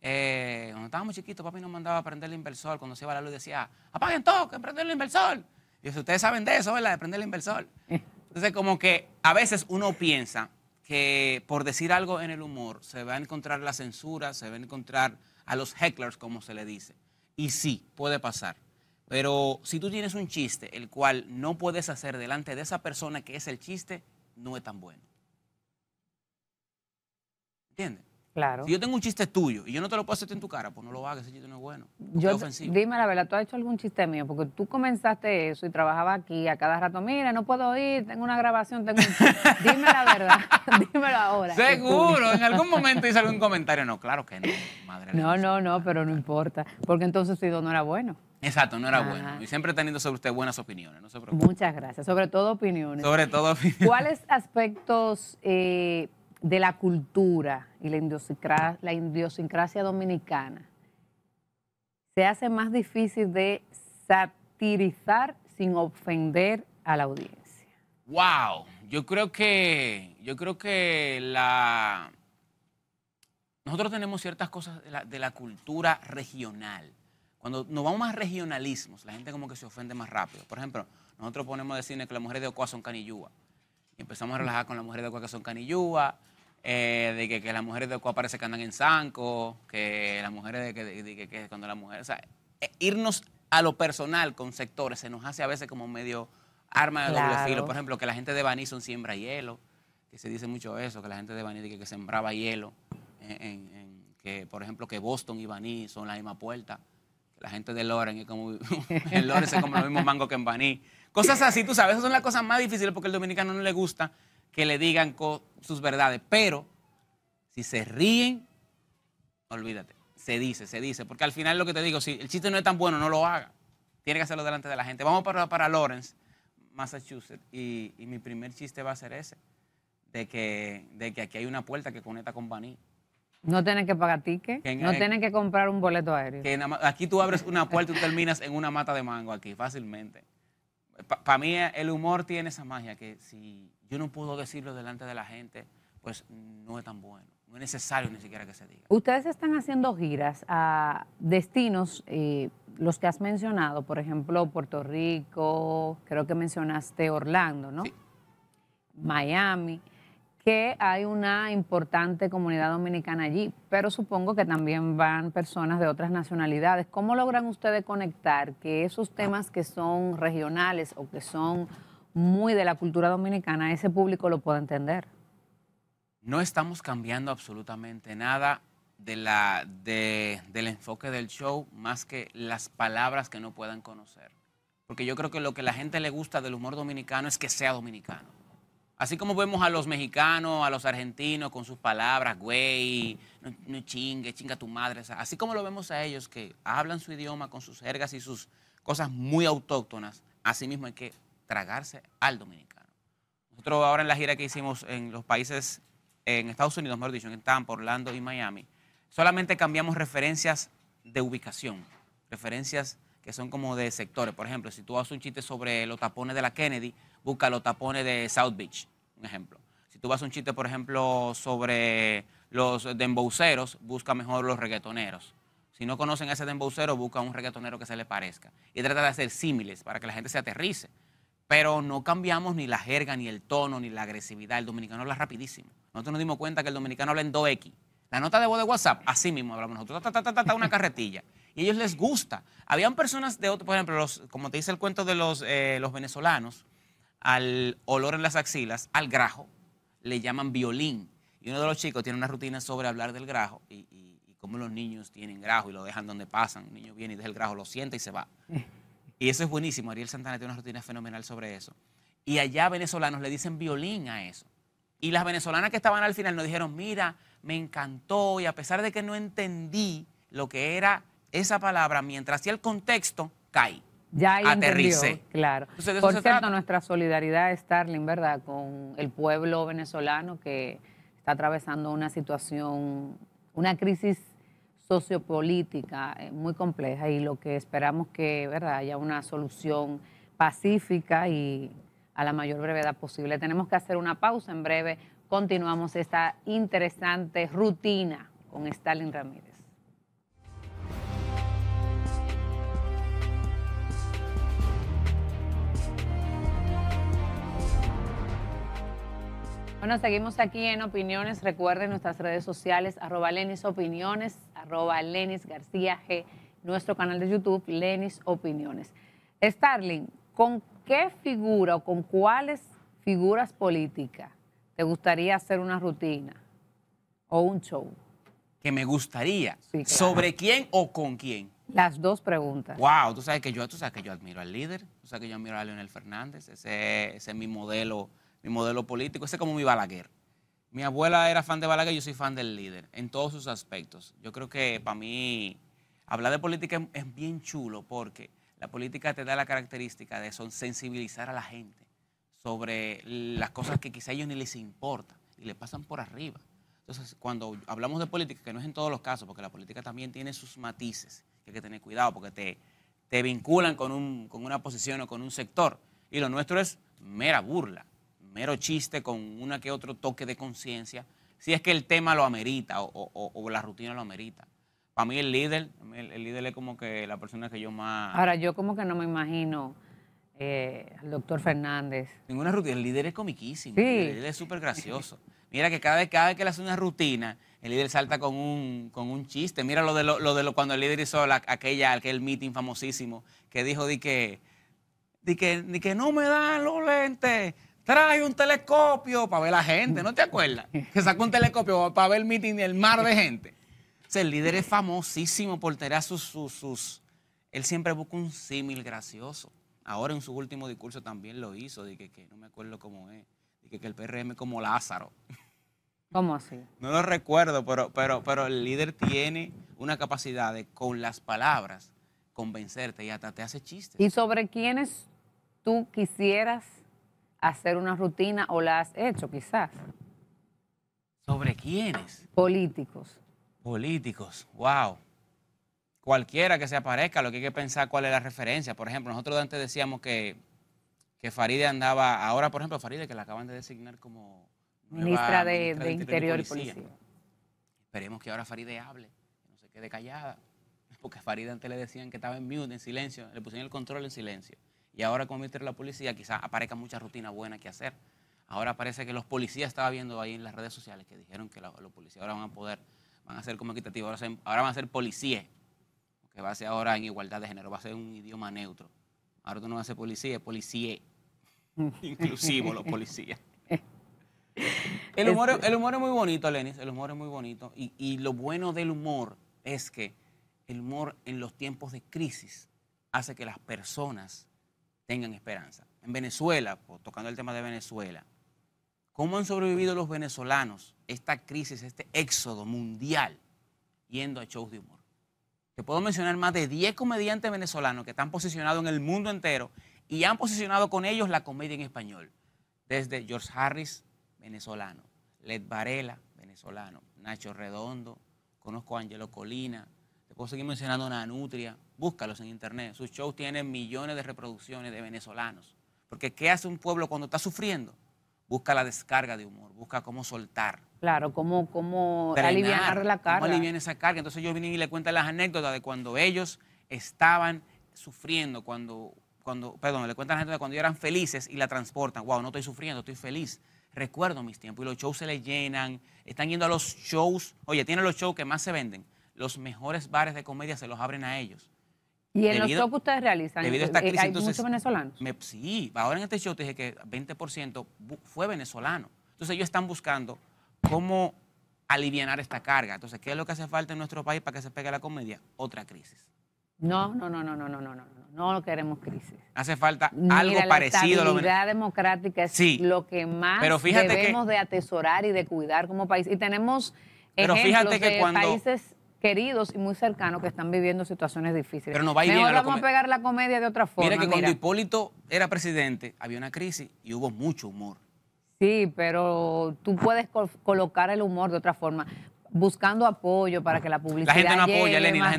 eh, cuando estábamos chiquitos, papi nos mandaba a prender el inversor. Cuando se iba la luz decía, apaguen todo, que prender el inversor. Y si ustedes saben de eso, ¿verdad? De prender el inversor. Entonces, como que a veces uno piensa que por decir algo en el humor se va a encontrar la censura, se va a encontrar a los hecklers, como se le dice. Y sí, puede pasar. Pero si tú tienes un chiste el cual no puedes hacer delante de esa persona que es el chiste, no es tan bueno. ¿Entiendes? Claro. Si yo tengo un chiste tuyo y yo no te lo puedo hacer en tu cara, pues no lo hagas, ese chiste no es bueno. ofensivo. Dime la verdad, ¿tú has hecho algún chiste mío? Porque tú comenzaste eso y trabajaba aquí a cada rato. Mira, no puedo ir, tengo una grabación, tengo un... dime la verdad, dímelo ahora. Seguro, en algún momento hice algún comentario. No, claro que no, madre. No, no, no, pero no importa. Porque entonces tu no era bueno. Exacto, no era bueno. Y siempre teniendo sobre usted buenas opiniones, no se preocupe. Muchas gracias, sobre todo opiniones. Sobre todo opiniones. ¿Cuáles aspectos eh, de la cultura y la idiosincrasia, la dominicana se hace más difícil de satirizar sin ofender a la audiencia? Wow, yo creo que yo creo que la nosotros tenemos ciertas cosas de la, de la cultura regional cuando nos vamos a regionalismos, la gente como que se ofende más rápido. Por ejemplo, nosotros ponemos a cine que las mujeres de Ocoa son canillúa. Y empezamos a relajar con las mujeres de Ocoa que son canillúa, eh, de que, que, las mujeres de Ocoa parece que andan en zanco, que las mujeres de que, cuando las mujeres... O sea, eh, irnos a lo personal con sectores se nos hace a veces como medio arma de doble filo. Por ejemplo, que la gente de Baní son siembra hielo, que se dice mucho eso, que la gente de Baní que, que sembraba hielo, que por ejemplo que Boston y Baní son la misma puerta. La gente de Loren, es como, en Loren se come los mismos mangos que en Baní. Cosas así, tú sabes, esas son las cosas más difíciles porque al dominicano no le gusta que le digan sus verdades. Pero si se ríen, olvídate. Se dice, se dice. Porque al final lo que te digo, si el chiste no es tan bueno, no lo haga. Tiene que hacerlo delante de la gente. Vamos para, para Lawrence, Massachusetts. Y, mi primer chiste va a ser ese. De que, de que aquí hay una puerta que conecta con Baní. No tienen que pagar ticket, no tienen que comprar un boleto aéreo. aquí tú abres una puerta y terminas en una mata de mango aquí, fácilmente. Para mí eh, el humor tiene esa magia que si yo no puedo decirlo delante de la gente, pues no es tan bueno. No es necesario ni siquiera que se diga. Ustedes están haciendo giras a destinos, eh, los que has mencionado, por ejemplo, Puerto Rico, creo que mencionaste Orlando, ¿no? Miami que hay una importante comunidad dominicana allí, pero supongo que también van personas de otras nacionalidades. ¿Cómo logran ustedes conectar que esos temas que son regionales o que son muy de la cultura dominicana, ese público lo pueda entender? No estamos cambiando absolutamente nada de la, del enfoque del show más que las palabras que no puedan conocer. Porque yo creo que lo que la gente le gusta del humor dominicano es que sea dominicano Así como vemos a los mexicanos, a los argentinos con sus palabras, güey, no, chingue, chinga tu madre. Así como lo vemos a ellos que hablan su idioma con sus jergas y sus cosas muy autóctonas, así mismo hay que tragarse al dominicano. Nosotros ahora en la gira que hicimos en los países, en Estados Unidos, mejor dicho, en Tampa, Orlando y Miami, solamente cambiamos referencias de ubicación, referencias que son como de sectores. Por ejemplo, si tú haces un chiste sobre los tapones de la Kennedy, busca los tapones de South Beach, un ejemplo. Si tú vas a un chiste, por ejemplo, sobre los dembouceros, busca mejor los reggaetoneros. Si no conocen a ese dembocero, busca un reggaetonero que se le parezca. Y trata de hacer símiles para que la gente se aterrice. Pero no cambiamos ni la jerga, ni el tono, ni la agresividad. El dominicano habla rapidísimo. Nosotros nos dimos cuenta que el dominicano habla en 2X. La nota de voz de WhatsApp, así mismo hablamos nosotros, ta, ta, ta, una carretilla. Y a ellos les gusta. Habían personas de otro, por ejemplo, como te dice el cuento de los, eh, los venezolanos, al olor en las axilas, al grajo, le llaman violín. Y uno de los chicos tiene una rutina sobre hablar del grajo y, como cómo los niños tienen grajo y lo dejan donde pasan. Un niño viene y deja el grajo, lo sienta y se va. Y eso es buenísimo. Ariel Santana tiene una rutina fenomenal sobre eso. Y allá venezolanos le dicen violín a eso. Y las venezolanas que estaban al final nos dijeron, mira, me encantó y a pesar de que no entendí lo que era esa palabra, mientras hacía el contexto, caí. Ya hay claro. Por cierto, nuestra solidaridad, Starling, ¿verdad?, con el pueblo venezolano que está atravesando una situación, una crisis sociopolítica eh, muy compleja y lo que esperamos que, ¿verdad?, haya una solución pacífica y a la mayor brevedad posible. Tenemos que hacer una pausa en breve. Continuamos esta interesante rutina con Stalin Ramírez. Bueno, seguimos aquí en Opiniones. Recuerden nuestras redes sociales, arroba Lenis Opiniones, arroba Lenis García G, nuestro canal de YouTube, Lenis Opiniones. Starling, ¿con qué figura o con cuáles figuras políticas te gustaría hacer una rutina o un show? Que me gustaría. ¿Sobre quién o con quién? Las dos preguntas. Wow, tú sabes que yo, que yo admiro al líder, tú sabes que yo admiro a Leonel Fernández, ese es mi modelo mi modelo político, ese es como mi Balaguer. Mi abuela era fan de Balaguer, yo soy fan del líder, en todos sus aspectos. Yo creo que para mí hablar de política es bien chulo porque la política te da la característica de sensibilizar a la gente sobre las cosas que quizá a ellos ni les importa y le pasan por arriba. Entonces, cuando hablamos de política, que no es en todos los casos, porque la política también tiene sus matices, que hay que tener cuidado porque te, vinculan con, con una posición o con un sector. Y lo nuestro es mera burla mero chiste con una que otro toque de conciencia, si es que el tema lo amerita o, la rutina lo amerita. Para mí el líder, el, líder es como que la persona que yo más... Ahora, yo como que no me imagino eh, al doctor Fernández. Ninguna rutina, el líder es comiquísimo, el líder es súper gracioso. Mira que cada vez, que le hace una rutina, el líder salta con un, chiste. Mira lo de lo, de cuando el líder hizo aquella, aquel meeting famosísimo que dijo di que, de que, de que no me dan los lentes trae un telescopio para ver la gente, ¿no te acuerdas? Que sacó un telescopio para ver el meeting del mar de gente. O el líder es famosísimo por tener sus, sus, Él siempre busca un símil gracioso. Ahora en su último discurso también lo hizo, de que, que no me acuerdo cómo es, de que, el PRM es como Lázaro. ¿Cómo así? No lo recuerdo, pero, pero, pero el líder tiene una capacidad de con las palabras convencerte y hasta te hace chistes. ¿Y sobre quiénes tú quisieras hacer una rutina o la has hecho quizás. ¿Sobre quiénes? Políticos. Políticos, wow. Cualquiera que se aparezca, lo que hay que pensar cuál es la referencia. Por ejemplo, nosotros antes decíamos que, que Faride andaba, ahora por ejemplo Faride que la acaban de designar como ministra de, Interior, y Policía. Esperemos que ahora Faride hable, que no se quede callada, porque a Faride antes le decían que estaba en mute, en silencio, le pusieron el control en silencio. Y ahora como ministro la policía quizás aparezca mucha rutina buena que hacer. Ahora parece que los policías, estaba viendo ahí en las redes sociales que dijeron que los policías ahora van a poder, van a ser como equitativos, ahora, van a ser policías, que va a ser ahora en igualdad de género, va a ser un idioma neutro. Ahora tú no vas a ser policía, es policía, inclusivo los policías. El humor, el humor es muy bonito, Lenis, el humor es muy bonito. Y, y lo bueno del humor es que el humor en los tiempos de crisis hace que las personas tengan esperanza. En Venezuela, tocando el tema de Venezuela, ¿cómo han sobrevivido los venezolanos esta crisis, este éxodo mundial yendo a shows de humor? Te puedo mencionar más de 10 comediantes venezolanos que están posicionados en el mundo entero y han posicionado con ellos la comedia en español. Desde George Harris, venezolano, Led Varela, venezolano, Nacho Redondo, conozco a Angelo Colina, te puedo seguir mencionando a Nanutria, búscalos en internet. Sus shows tienen millones de reproducciones de venezolanos. Porque ¿qué hace un pueblo cuando está sufriendo? Busca la descarga de humor, busca cómo soltar. Claro, cómo, aliviar la carga. Cómo aliviar esa carga. Entonces yo vine y le cuento las anécdotas de cuando ellos estaban sufriendo, cuando, cuando perdón, le cuento las anécdotas de cuando eran felices y la transportan. Wow, no estoy sufriendo, estoy feliz. Recuerdo mis tiempos y los shows se les llenan, están yendo a los shows. Oye, tienen los shows que más se venden. Los mejores bares de comedia se los abren a ellos y en los los que ustedes realizan. Debido a eh, esta crisis, eh, hay muchos venezolanos. sí, ahora en este show te dije que 20% fue venezolano. Entonces ellos están buscando cómo aliviar esta carga. Entonces, ¿qué es lo que hace falta en nuestro país para que se pegue la comedia? Otra crisis. No, no, no, no, no, no, no, no, no, queremos crisis. Hace falta algo Mira, parecido. La estabilidad democrática es lo que más debemos de atesorar y de cuidar como país. Y tenemos pero ejemplos fíjate que de cuando... países queridos y muy cercanos que están viviendo situaciones difíciles. Pero no va a ir Mejor vamos a pegar la comedia de otra forma. Mira que cuando Hipólito era presidente había una crisis y hubo mucho humor. Sí, pero tú puedes colocar el humor de otra forma buscando apoyo para que la publicidad. La gente no apoya, Lenny, la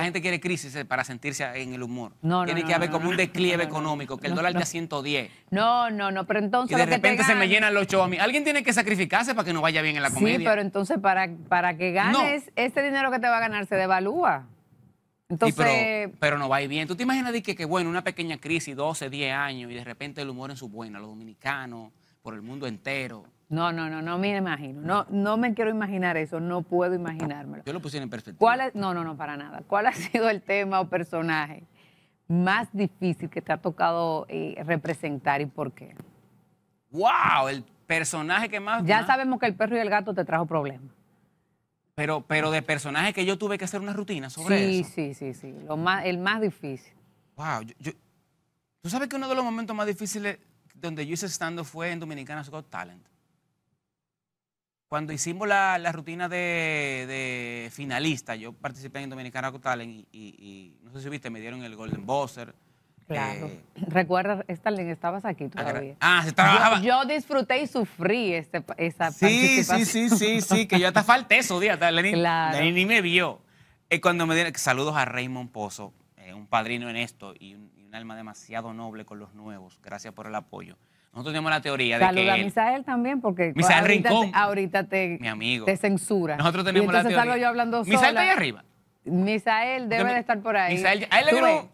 gente no quiere, crisis para sentirse en el humor. Tiene que haber como un declive económico, que el dólar de 110. No, no, no, pero entonces. Y de repente se me llenan los chomis. Alguien tiene que sacrificarse para que no vaya bien en la comedia. Sí, pero entonces para, para que ganes, este dinero que te va a ganar se devalúa. Entonces, pero, no va bien. ¿Tú te imaginas de que, que, bueno, una pequeña crisis, 12, 10 años, y de repente el humor en su buena, los dominicanos, por el mundo entero? No, no, no, no me imagino. No, no me quiero imaginar eso, no puedo imaginármelo. Yo lo puse en perspectiva. ¿Cuál no, no, no, para nada. ¿Cuál ha sido el tema o personaje más difícil que te ha tocado eh, representar y por qué? ¡Wow! El personaje que más. Ya sabemos que el perro y el gato te trajo problemas. Pero, pero de personaje que yo tuve que hacer una rutina sobre eso. Sí, sí, sí, sí. más, el más difícil. Wow, tú sabes que uno de los momentos más difíciles donde yo hice stand-up fue en Dominicana Got Talent cuando hicimos la, la rutina de, de, finalista, yo participé en Dominicana Cotalen y, y, no sé si viste, me dieron el Golden Buzzer. Claro. Eh, Recuerdas, Stalin, estabas aquí ah, todavía. Ah, se trabajaba. Ah, yo, disfruté y sufrí este, esa sí, participación. Sí, sí, sí, sí, que yo hasta falté esos días. Lenín, claro. ni me vio. Es eh, cuando me dieron, saludos a Raymond Pozo, eh, un padrino en esto y un, alma demasiado noble con los nuevos. Gracias por el apoyo. Nosotros tenemos la teoría de que. Saluda a Misael también, porque. Misael Rincón. ahorita te. Mi amigo. censura. Nosotros tenemos la teoría. Salgo yo hablando Misael está ahí arriba. Misael debe de estar por ahí. Misael, a él,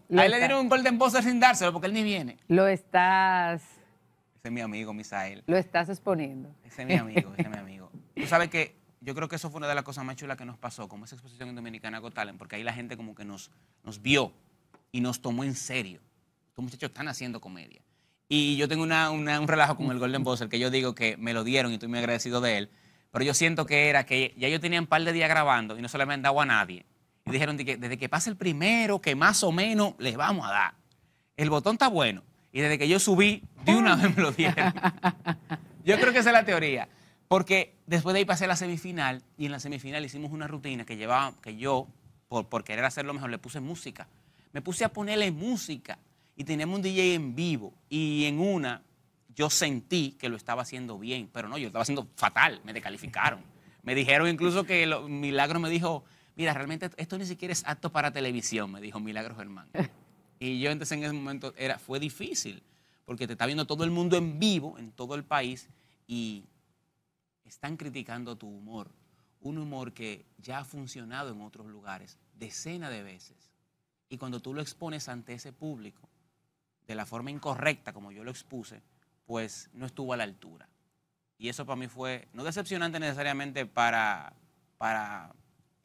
le dieron, un Golden Buzzer sin dárselo porque él ni viene. Lo estás. Ese es mi amigo, Misael. Lo estás exponiendo. Ese es mi amigo, ese es mi amigo. Tú sabes que yo creo que eso fue una de las cosas más chulas que nos pasó, como esa exposición en Dominicana Got Talent, porque ahí la gente como que nos, nos vio y nos tomó en serio. Estos muchachos están haciendo comedia. Y yo tengo un relajo con el Golden Buzzer que yo digo que me lo dieron y estoy muy agradecido de él. Pero yo siento que era que ya yo tenía un par de días grabando y no se le habían dado a nadie. Y dijeron que desde que pase el primero, que más o menos les vamos a dar. El botón está bueno. Y desde que yo subí, de una vez me lo dieron. Yo creo que esa es la teoría. Porque después de ahí pasé a la semifinal y en la semifinal hicimos una rutina que llevaba, que yo, por, por querer hacerlo mejor, le puse música. Me puse a ponerle música y teníamos un DJ en vivo y en una yo sentí que lo estaba haciendo bien, pero no, yo estaba haciendo fatal, me descalificaron. Me dijeron incluso que Milagro me dijo, mira, realmente esto ni siquiera es acto para televisión, me dijo Milagro Germán. Y yo entonces en ese momento era, fue difícil, porque te está viendo todo el mundo en vivo, en todo el país, y están criticando tu humor, un humor que ya ha funcionado en otros lugares decenas de veces. Y cuando tú lo expones ante ese público, de la forma incorrecta, como yo lo expuse, pues no estuvo a la altura. Y eso para mí fue no decepcionante necesariamente para, para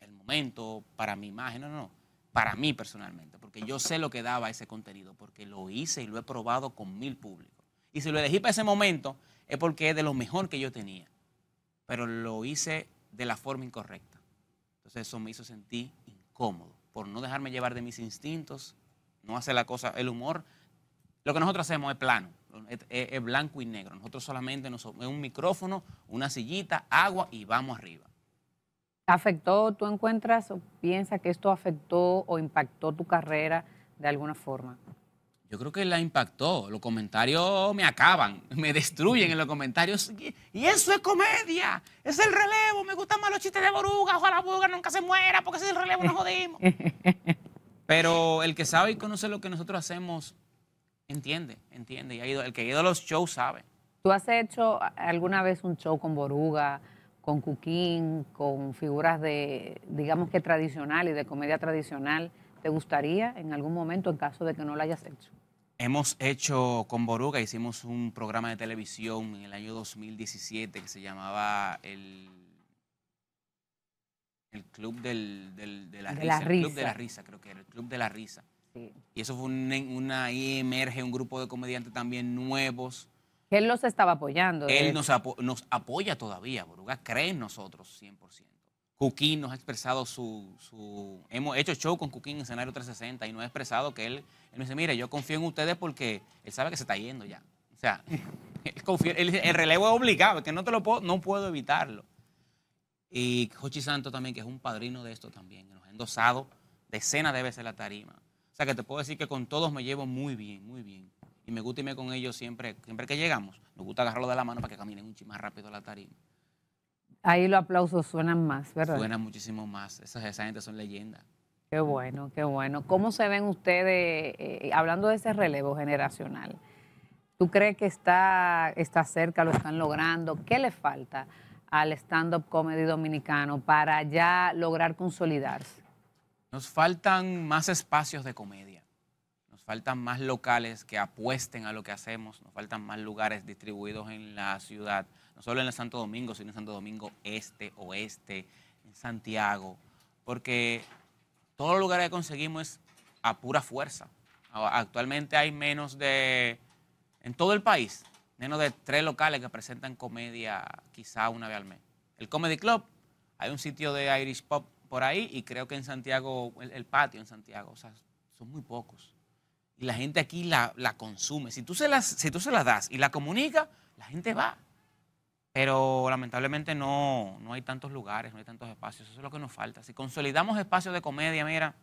el momento, para mi imagen, no, no, no, para mí personalmente, porque yo sé lo que daba ese contenido, porque lo hice y lo he probado con mil públicos. Y si lo elegí para ese momento es porque es de lo mejor que yo tenía, pero lo hice de la forma incorrecta. Entonces eso me hizo sentir incómodo por no dejarme llevar de mis instintos, no hacer la cosa, el humor lo que nosotros hacemos es plano, es, blanco y negro. Nosotros solamente nos, es un micrófono, una sillita, agua y vamos arriba. ¿Afectó, tú encuentras o piensas que esto afectó o impactó tu carrera de alguna forma? Yo creo que la impactó. Los comentarios me acaban, me destruyen en los comentarios. Y eso es comedia, es el relevo. Me gustan más los chistes de Boruga. Ojalá Boruga nunca se muera porque si el relevo nos jodimos. Pero el que sabe y conoce lo que nosotros hacemos Entiende, entiende. Y ha ido, el que ha ido a los shows sabe. ¿Tú has hecho alguna vez un show con Boruga, con Cuquín, con figuras de, digamos que tradicional y de comedia tradicional? ¿Te gustaría en algún momento en caso de que no lo hayas hecho? Hemos hecho con Boruga, hicimos un programa de televisión en el año 2017 que se llamaba El, el Club del, de La risa. El Club de la Risa, creo que era, el Club de la Risa y eso fue una, ahí emerge un grupo de comediantes también nuevos. Él los estaba apoyando. Él nos, nos, apoya todavía, Boruga cree en nosotros 100%. Cuquín nos ha expresado su, Hemos hecho show con Cuquín en escenario 360 y nos ha expresado que él, él me dice, mire, yo confío en ustedes porque él sabe que se está yendo ya. O sea, el relevo es obligado, que no te lo puedo, no puedo evitarlo. Y Jochi Santo también, que es un padrino de esto también, nos ha endosado decenas de veces la tarima. O sea que te puedo decir que con todos me llevo muy bien, muy bien. Y me gusta irme con ellos siempre, siempre que llegamos. Me gusta agarrarlo de la mano para que caminen mucho más rápido a la tarima. Ahí los aplausos suenan más, ¿verdad? Suenan muchísimo más. Esas, esa gente son leyendas. Qué bueno, qué bueno. ¿Cómo se ven ustedes, eh, hablando de ese relevo generacional? ¿Tú crees que está, está cerca, lo están logrando? ¿Qué le falta al stand-up comedy dominicano para ya lograr consolidarse? Nos faltan más espacios de comedia, nos faltan más locales que apuesten a lo que hacemos, nos faltan más lugares distribuidos en la ciudad, no solo en el Santo Domingo, sino en Santo Domingo Este, Oeste, en Santiago, porque todos los lugares que conseguimos es a pura fuerza. Actualmente hay menos de, en todo el país, menos de tres locales que presentan comedia quizá una vez al mes. El Comedy Club, hay un sitio de Irish Pop por ahí y creo que en Santiago, el, patio en Santiago, o sea, son muy pocos. Y la gente aquí la, consume. Si tú, se las, si tú se las das y la comunica, la gente va. Pero lamentablemente no, no hay tantos lugares, no hay tantos espacios. Eso es lo que nos falta. Si consolidamos espacios de comedia, mira,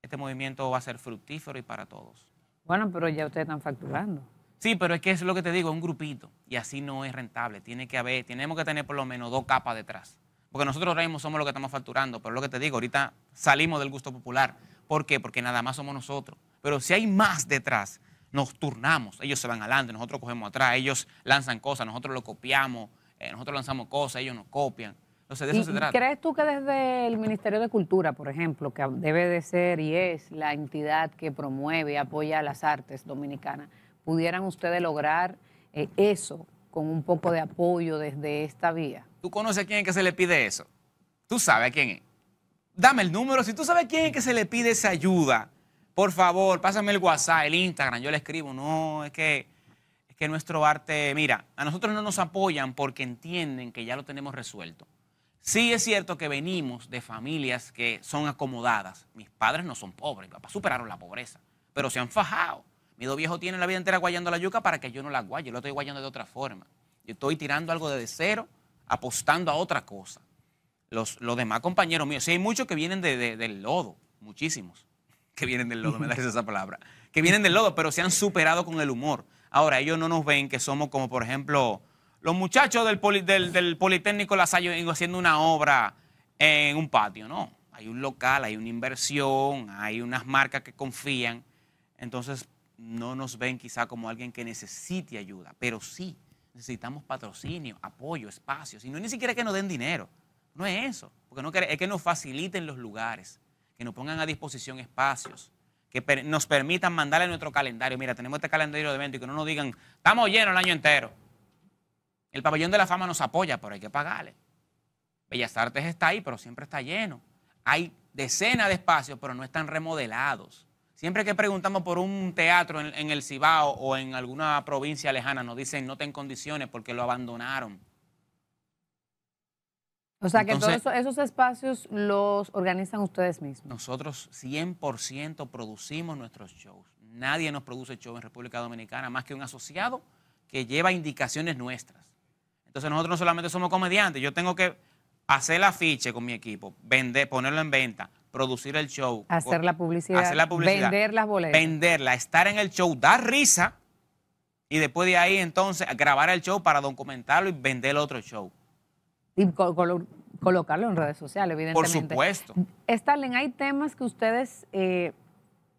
este movimiento va a ser fructífero y para todos. Bueno, pero ya ustedes están facturando. Sí, pero es que es lo que te digo, es un grupito. Y así no es rentable. Tiene que haber, tenemos que tener por lo menos dos capas detrás. Porque nosotros ahora mismo somos los que estamos facturando, pero lo que te digo, ahorita salimos del gusto popular. ¿Por qué? Porque nada más somos nosotros. Pero si hay más detrás, nos turnamos. Ellos se van adelante, nosotros cogemos atrás, ellos lanzan cosas, nosotros lo copiamos, eh, nosotros lanzamos cosas, ellos nos copian. Entonces, de eso se trata. ¿Crees tú que desde el Ministerio de Cultura, por ejemplo, que debe de ser y es la entidad que promueve y apoya las artes dominicanas, pudieran ustedes lograr eh, eso con un poco de apoyo desde esta vía? Tú conoces a quién es que se le pide eso. Tú sabes a quién es. Dame el número. Si tú sabes a quién es que se le pide esa ayuda, por favor, pásame el WhatsApp, el Instagram. Yo le escribo. No, es que, es que nuestro arte, mira, a nosotros no nos apoyan porque entienden que ya lo tenemos resuelto. Sí es cierto que venimos de familias que son acomodadas. Mis padres no son pobres, papá superaron la pobreza, pero se han fajado. Mi dos tiene la vida entera guayando la yuca para que yo no la guaye, yo lo estoy guayando de otra forma. Yo estoy tirando algo de cero apostando a otra cosa. Los, demás compañeros míos, si hay muchos que vienen de, del lodo, muchísimos que vienen del lodo, me da esa palabra, que vienen del lodo, pero se han superado con el humor. Ahora, ellos no nos ven que somos como, por ejemplo, los muchachos del, del, Politécnico Lasallo haciendo una obra en un patio, no. Hay un local, hay una inversión, hay unas marcas que confían. Entonces, no nos ven quizá como alguien que necesite ayuda, pero sí necesitamos patrocinio, apoyo, espacios. Y no es ni siquiera que nos den dinero. No es eso. Porque no es que nos faciliten los lugares, que nos pongan a disposición espacios, que nos permitan mandarle nuestro calendario. Mira, tenemos este calendario de eventos y que no nos digan, estamos llenos el año entero. El pabellón de la fama nos apoya, pero hay que pagarle. Bellas Artes está ahí, pero siempre está lleno. Hay decenas de espacios, pero no están remodelados. Siempre que preguntamos por un teatro en, el Cibao o en alguna provincia lejana, nos dicen no ten condiciones porque lo abandonaron. O sea que todos esos espacios los organizan ustedes mismos. Nosotros 100% producimos nuestros shows. Nadie nos produce shows en República Dominicana más que un asociado que lleva indicaciones nuestras. Entonces nosotros no solamente somos comediantes, yo tengo que hacer el afiche con mi equipo, vender, ponerlo en venta, producir el show. Hacer la publicidad. Hacer la Vender las boletas. Venderla, estar en el show, dar risa y después de ahí entonces grabar el show para documentarlo y vender el otro show. Y colocarlo en redes sociales, evidentemente. Por supuesto. Stalin, hay temas que ustedes eh,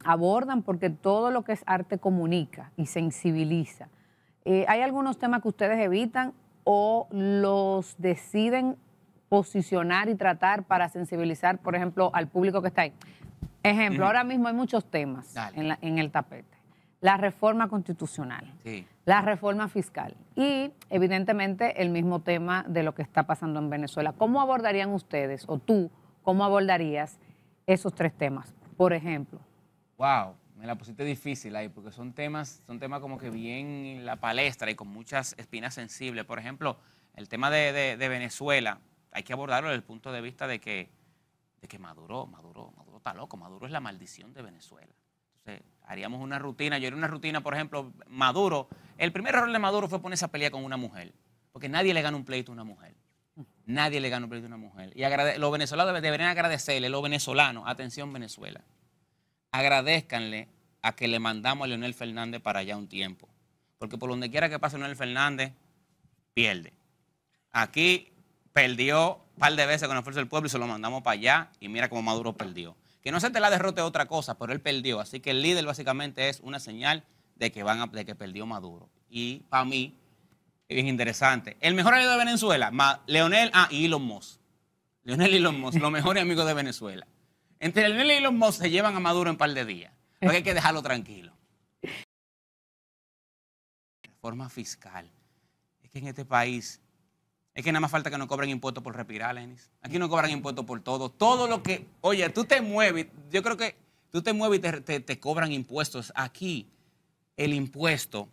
abordan porque todo lo que es arte comunica y sensibiliza. Eh, ¿Hay algunos temas que ustedes evitan o los deciden posicionar y tratar para sensibilizar, por ejemplo, al público que está ahí? Ejemplo, ahora mismo hay muchos temas en, el tapete. La reforma constitucional, la reforma fiscal y, evidentemente, el mismo tema de lo que está pasando en Venezuela. ¿Cómo abordarían ustedes o tú, cómo abordarías esos tres temas, por ejemplo? Wow, me la pusiste difícil ahí, porque son temas, son temas como que bien la palestra y con muchas espinas sensibles. Por ejemplo, el tema de Venezuela, hay que abordarlo desde el punto de vista de que, de que Maduro, Maduro, Maduro está loco, Maduro es la maldición de Venezuela. Entonces, haríamos una rutina, yo haría una rutina, por ejemplo, Maduro, el primer error de Maduro fue ponerse a pelear con una mujer, porque nadie le gana un pleito a una mujer. Nadie le gana un pleito a una mujer. Y los venezolanos deberían agradecerle, los venezolanos, atención Venezuela, agradezcanle a que le mandamos a Leonel Fernández para allá un tiempo. Porque por donde quiera que pase Leonel Fernández, pierde. Aquí perdió un par de veces con la fuerza del pueblo y se lo mandamos para allá y mira cómo Maduro perdió. Que no se te la derrote otra cosa, pero él perdió. Así que el líder básicamente es una señal de que, van que perdió Maduro. Y para mí es interesante. El mejor amigo de Venezuela, Leonel ah, y Elon Musk. Leonel y Elon Musk, los mejores amigos de Venezuela. Entre Leonel y Elon Musk se llevan a Maduro en par de días. Porque hay que dejarlo tranquilo. Reforma fiscal. Es que en este país es que nada más falta que no cobren impuestos por respirar, Lenis. Aquí no cobran impuestos por todo. Todo lo que, oye, tú te mueves, yo creo que tú te mueves y te, cobran impuestos. Aquí el impuesto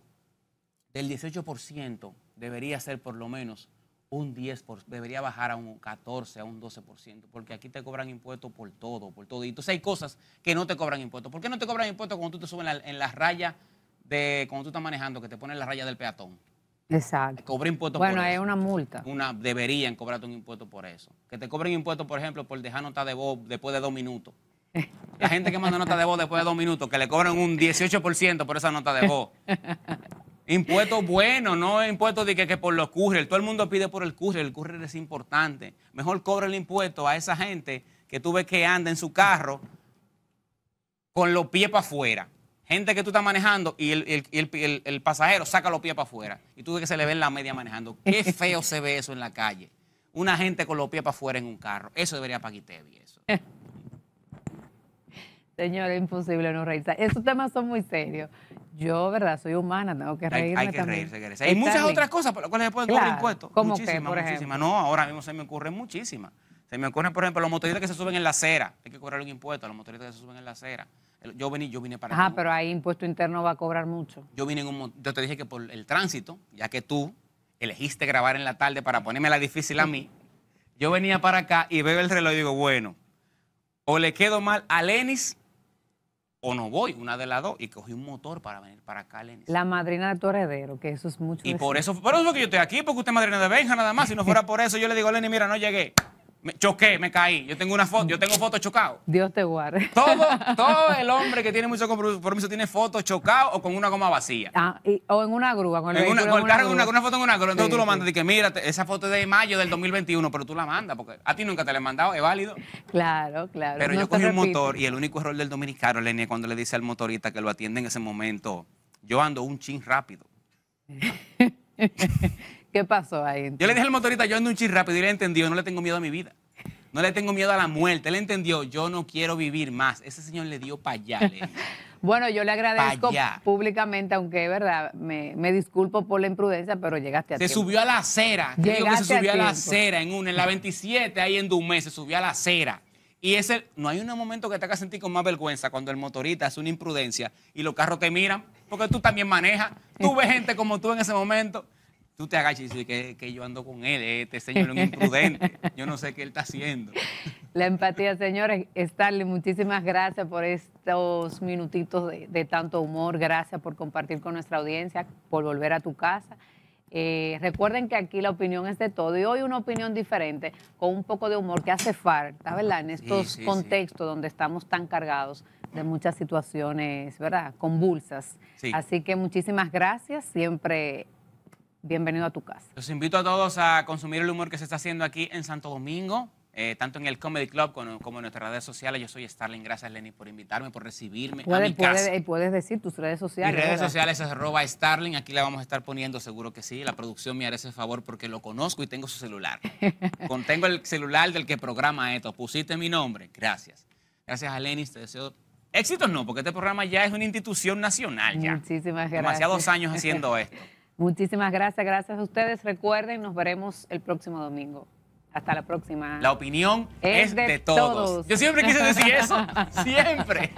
del 18% debería ser por lo menos un 10%, debería bajar a un 14, a un 12%, porque aquí te cobran impuestos por todo, por todo. Y entonces hay cosas que no te cobran impuestos. ¿Por qué no te cobran impuestos cuando tú te subes en la, raya de, cuando tú estás manejando, que te ponen la raya del peatón? Exacto. Cobre impuestos bueno, por eso. Bueno, es una multa. Una, deberían cobrarte un impuesto por eso. Que te cobren impuestos, por ejemplo, por dejar nota de voz después de dos minutos. La gente que manda nota de voz después de dos minutos, que le cobran un 18% por esa nota de voz. Impuesto bueno no impuesto de que, por los couriers Todo el mundo pide por el courier, el courier es importante. Mejor cobre el impuesto a esa gente que tú ves que anda en su carro con los pies para afuera. Gente que tú estás manejando y el, pasajero saca los pies para afuera. Y tú ves que se le ve en la media manejando. Qué feo se ve eso en la calle. Una gente con los pies para afuera en un carro. Eso debería Paquitevi, eso. Señor, imposible no reírse. Esos temas son muy serios. Yo, verdad, soy humana, tengo que reírme Hay, que reírse, hay que reírse. Hay muchas otras cosas por las cuales se pueden impuestos. muchísimas, No, ahora mismo se me ocurren muchísimas. Se me ocurren, por ejemplo, los motoristas que se suben en la acera. Hay que cobrar un impuesto a los motoristas que se suben en la acera. Yo vine, yo vine para... Ajá, pero ahí impuesto interno va a cobrar mucho. Yo vine en un... Yo te dije que por el tránsito, ya que tú elegiste grabar en la tarde para ponerme la difícil a mí, yo venía para acá y veo el reloj y digo, bueno, o le quedo mal a Lenis o no voy, una de las dos, y cogí un motor para venir para acá, Lenis. La madrina de tu heredero, que eso es mucho. Y por eso, por eso que yo estoy aquí, porque usted es madrina de Benja nada más, si no fuera por eso, yo le digo a Lenis, mira, no llegué. Me choqué, me caí. Yo tengo una foto, yo tengo fotos chocado. Dios te guarde. Todo, el hombre que tiene mucho compromiso tiene fotos chocado o con una goma vacía. Ah, o en una grúa, con en una, con una, foto en una grúa. Entonces tú lo mandas y que mira, esa foto es de mayo del 2021, pero tú la mandas porque a ti nunca te la han mandado, es válido. Claro, claro. Pero yo cogí un motor y el único error del dominicano, Lenia, cuando le dice al motorista que lo atiende en ese momento, yo ando un chin rápido. ¿Qué pasó ahí? Yo le dije al motorista, yo ando un chis rápido y él entendió, no le tengo miedo a mi vida. No le tengo miedo a la muerte. Él entendió, yo no quiero vivir más. Ese señor le dio para allá. bueno, yo le agradezco públicamente, aunque es verdad, me, disculpo por la imprudencia, pero llegaste a tiempo. Se subió a la acera. Llegaste que se subió a, la acera en una, en la 27, ahí en Dumé, se subió a la acera. Y ese, no hay un momento que te haga sentir con más vergüenza cuando el motorista hace una imprudencia y los carros te miran, porque tú también manejas. Tú ves gente como tú en ese momento tú te agachas y dices que, yo ando con él, este señor es un imprudente, yo no sé qué él está haciendo. La empatía, señores. Stanley, muchísimas gracias por estos minutitos de, tanto humor. Gracias por compartir con nuestra audiencia, por volver a tu casa. Eh, recuerden que aquí la opinión es de todo y hoy una opinión diferente, con un poco de humor que hace falta, ¿verdad? En estos contextos donde estamos tan cargados de muchas situaciones, ¿verdad? Convulsas. Así que muchísimas gracias. Siempre bienvenido a tu casa. Los invito a todos a consumir el humor que se está haciendo aquí en Santo Domingo. Eh, tanto en el Comedy Club como, en nuestras redes sociales. Yo soy Starling. Gracias, Lenny, por invitarme, por recibirme. a mi puedes, casa. Eh, puedes decir tus redes sociales. Mis redes sociales es arroba Starling. Aquí la vamos a estar poniendo, seguro que sí. La producción me hará ese favor porque lo conozco y tengo su celular. Tengo el celular del que programa esto. Pusiste mi nombre. Gracias. Gracias a Lenny. Te deseo éxitos, no, porque este programa ya es una institución nacional. Ya. Muchísimas gracias. Demasiados años haciendo esto. Muchísimas gracias, gracias a ustedes. Recuerden, nos veremos el próximo domingo. Hasta la próxima. La opinión es, de, todos. Yo siempre quise decir eso, siempre.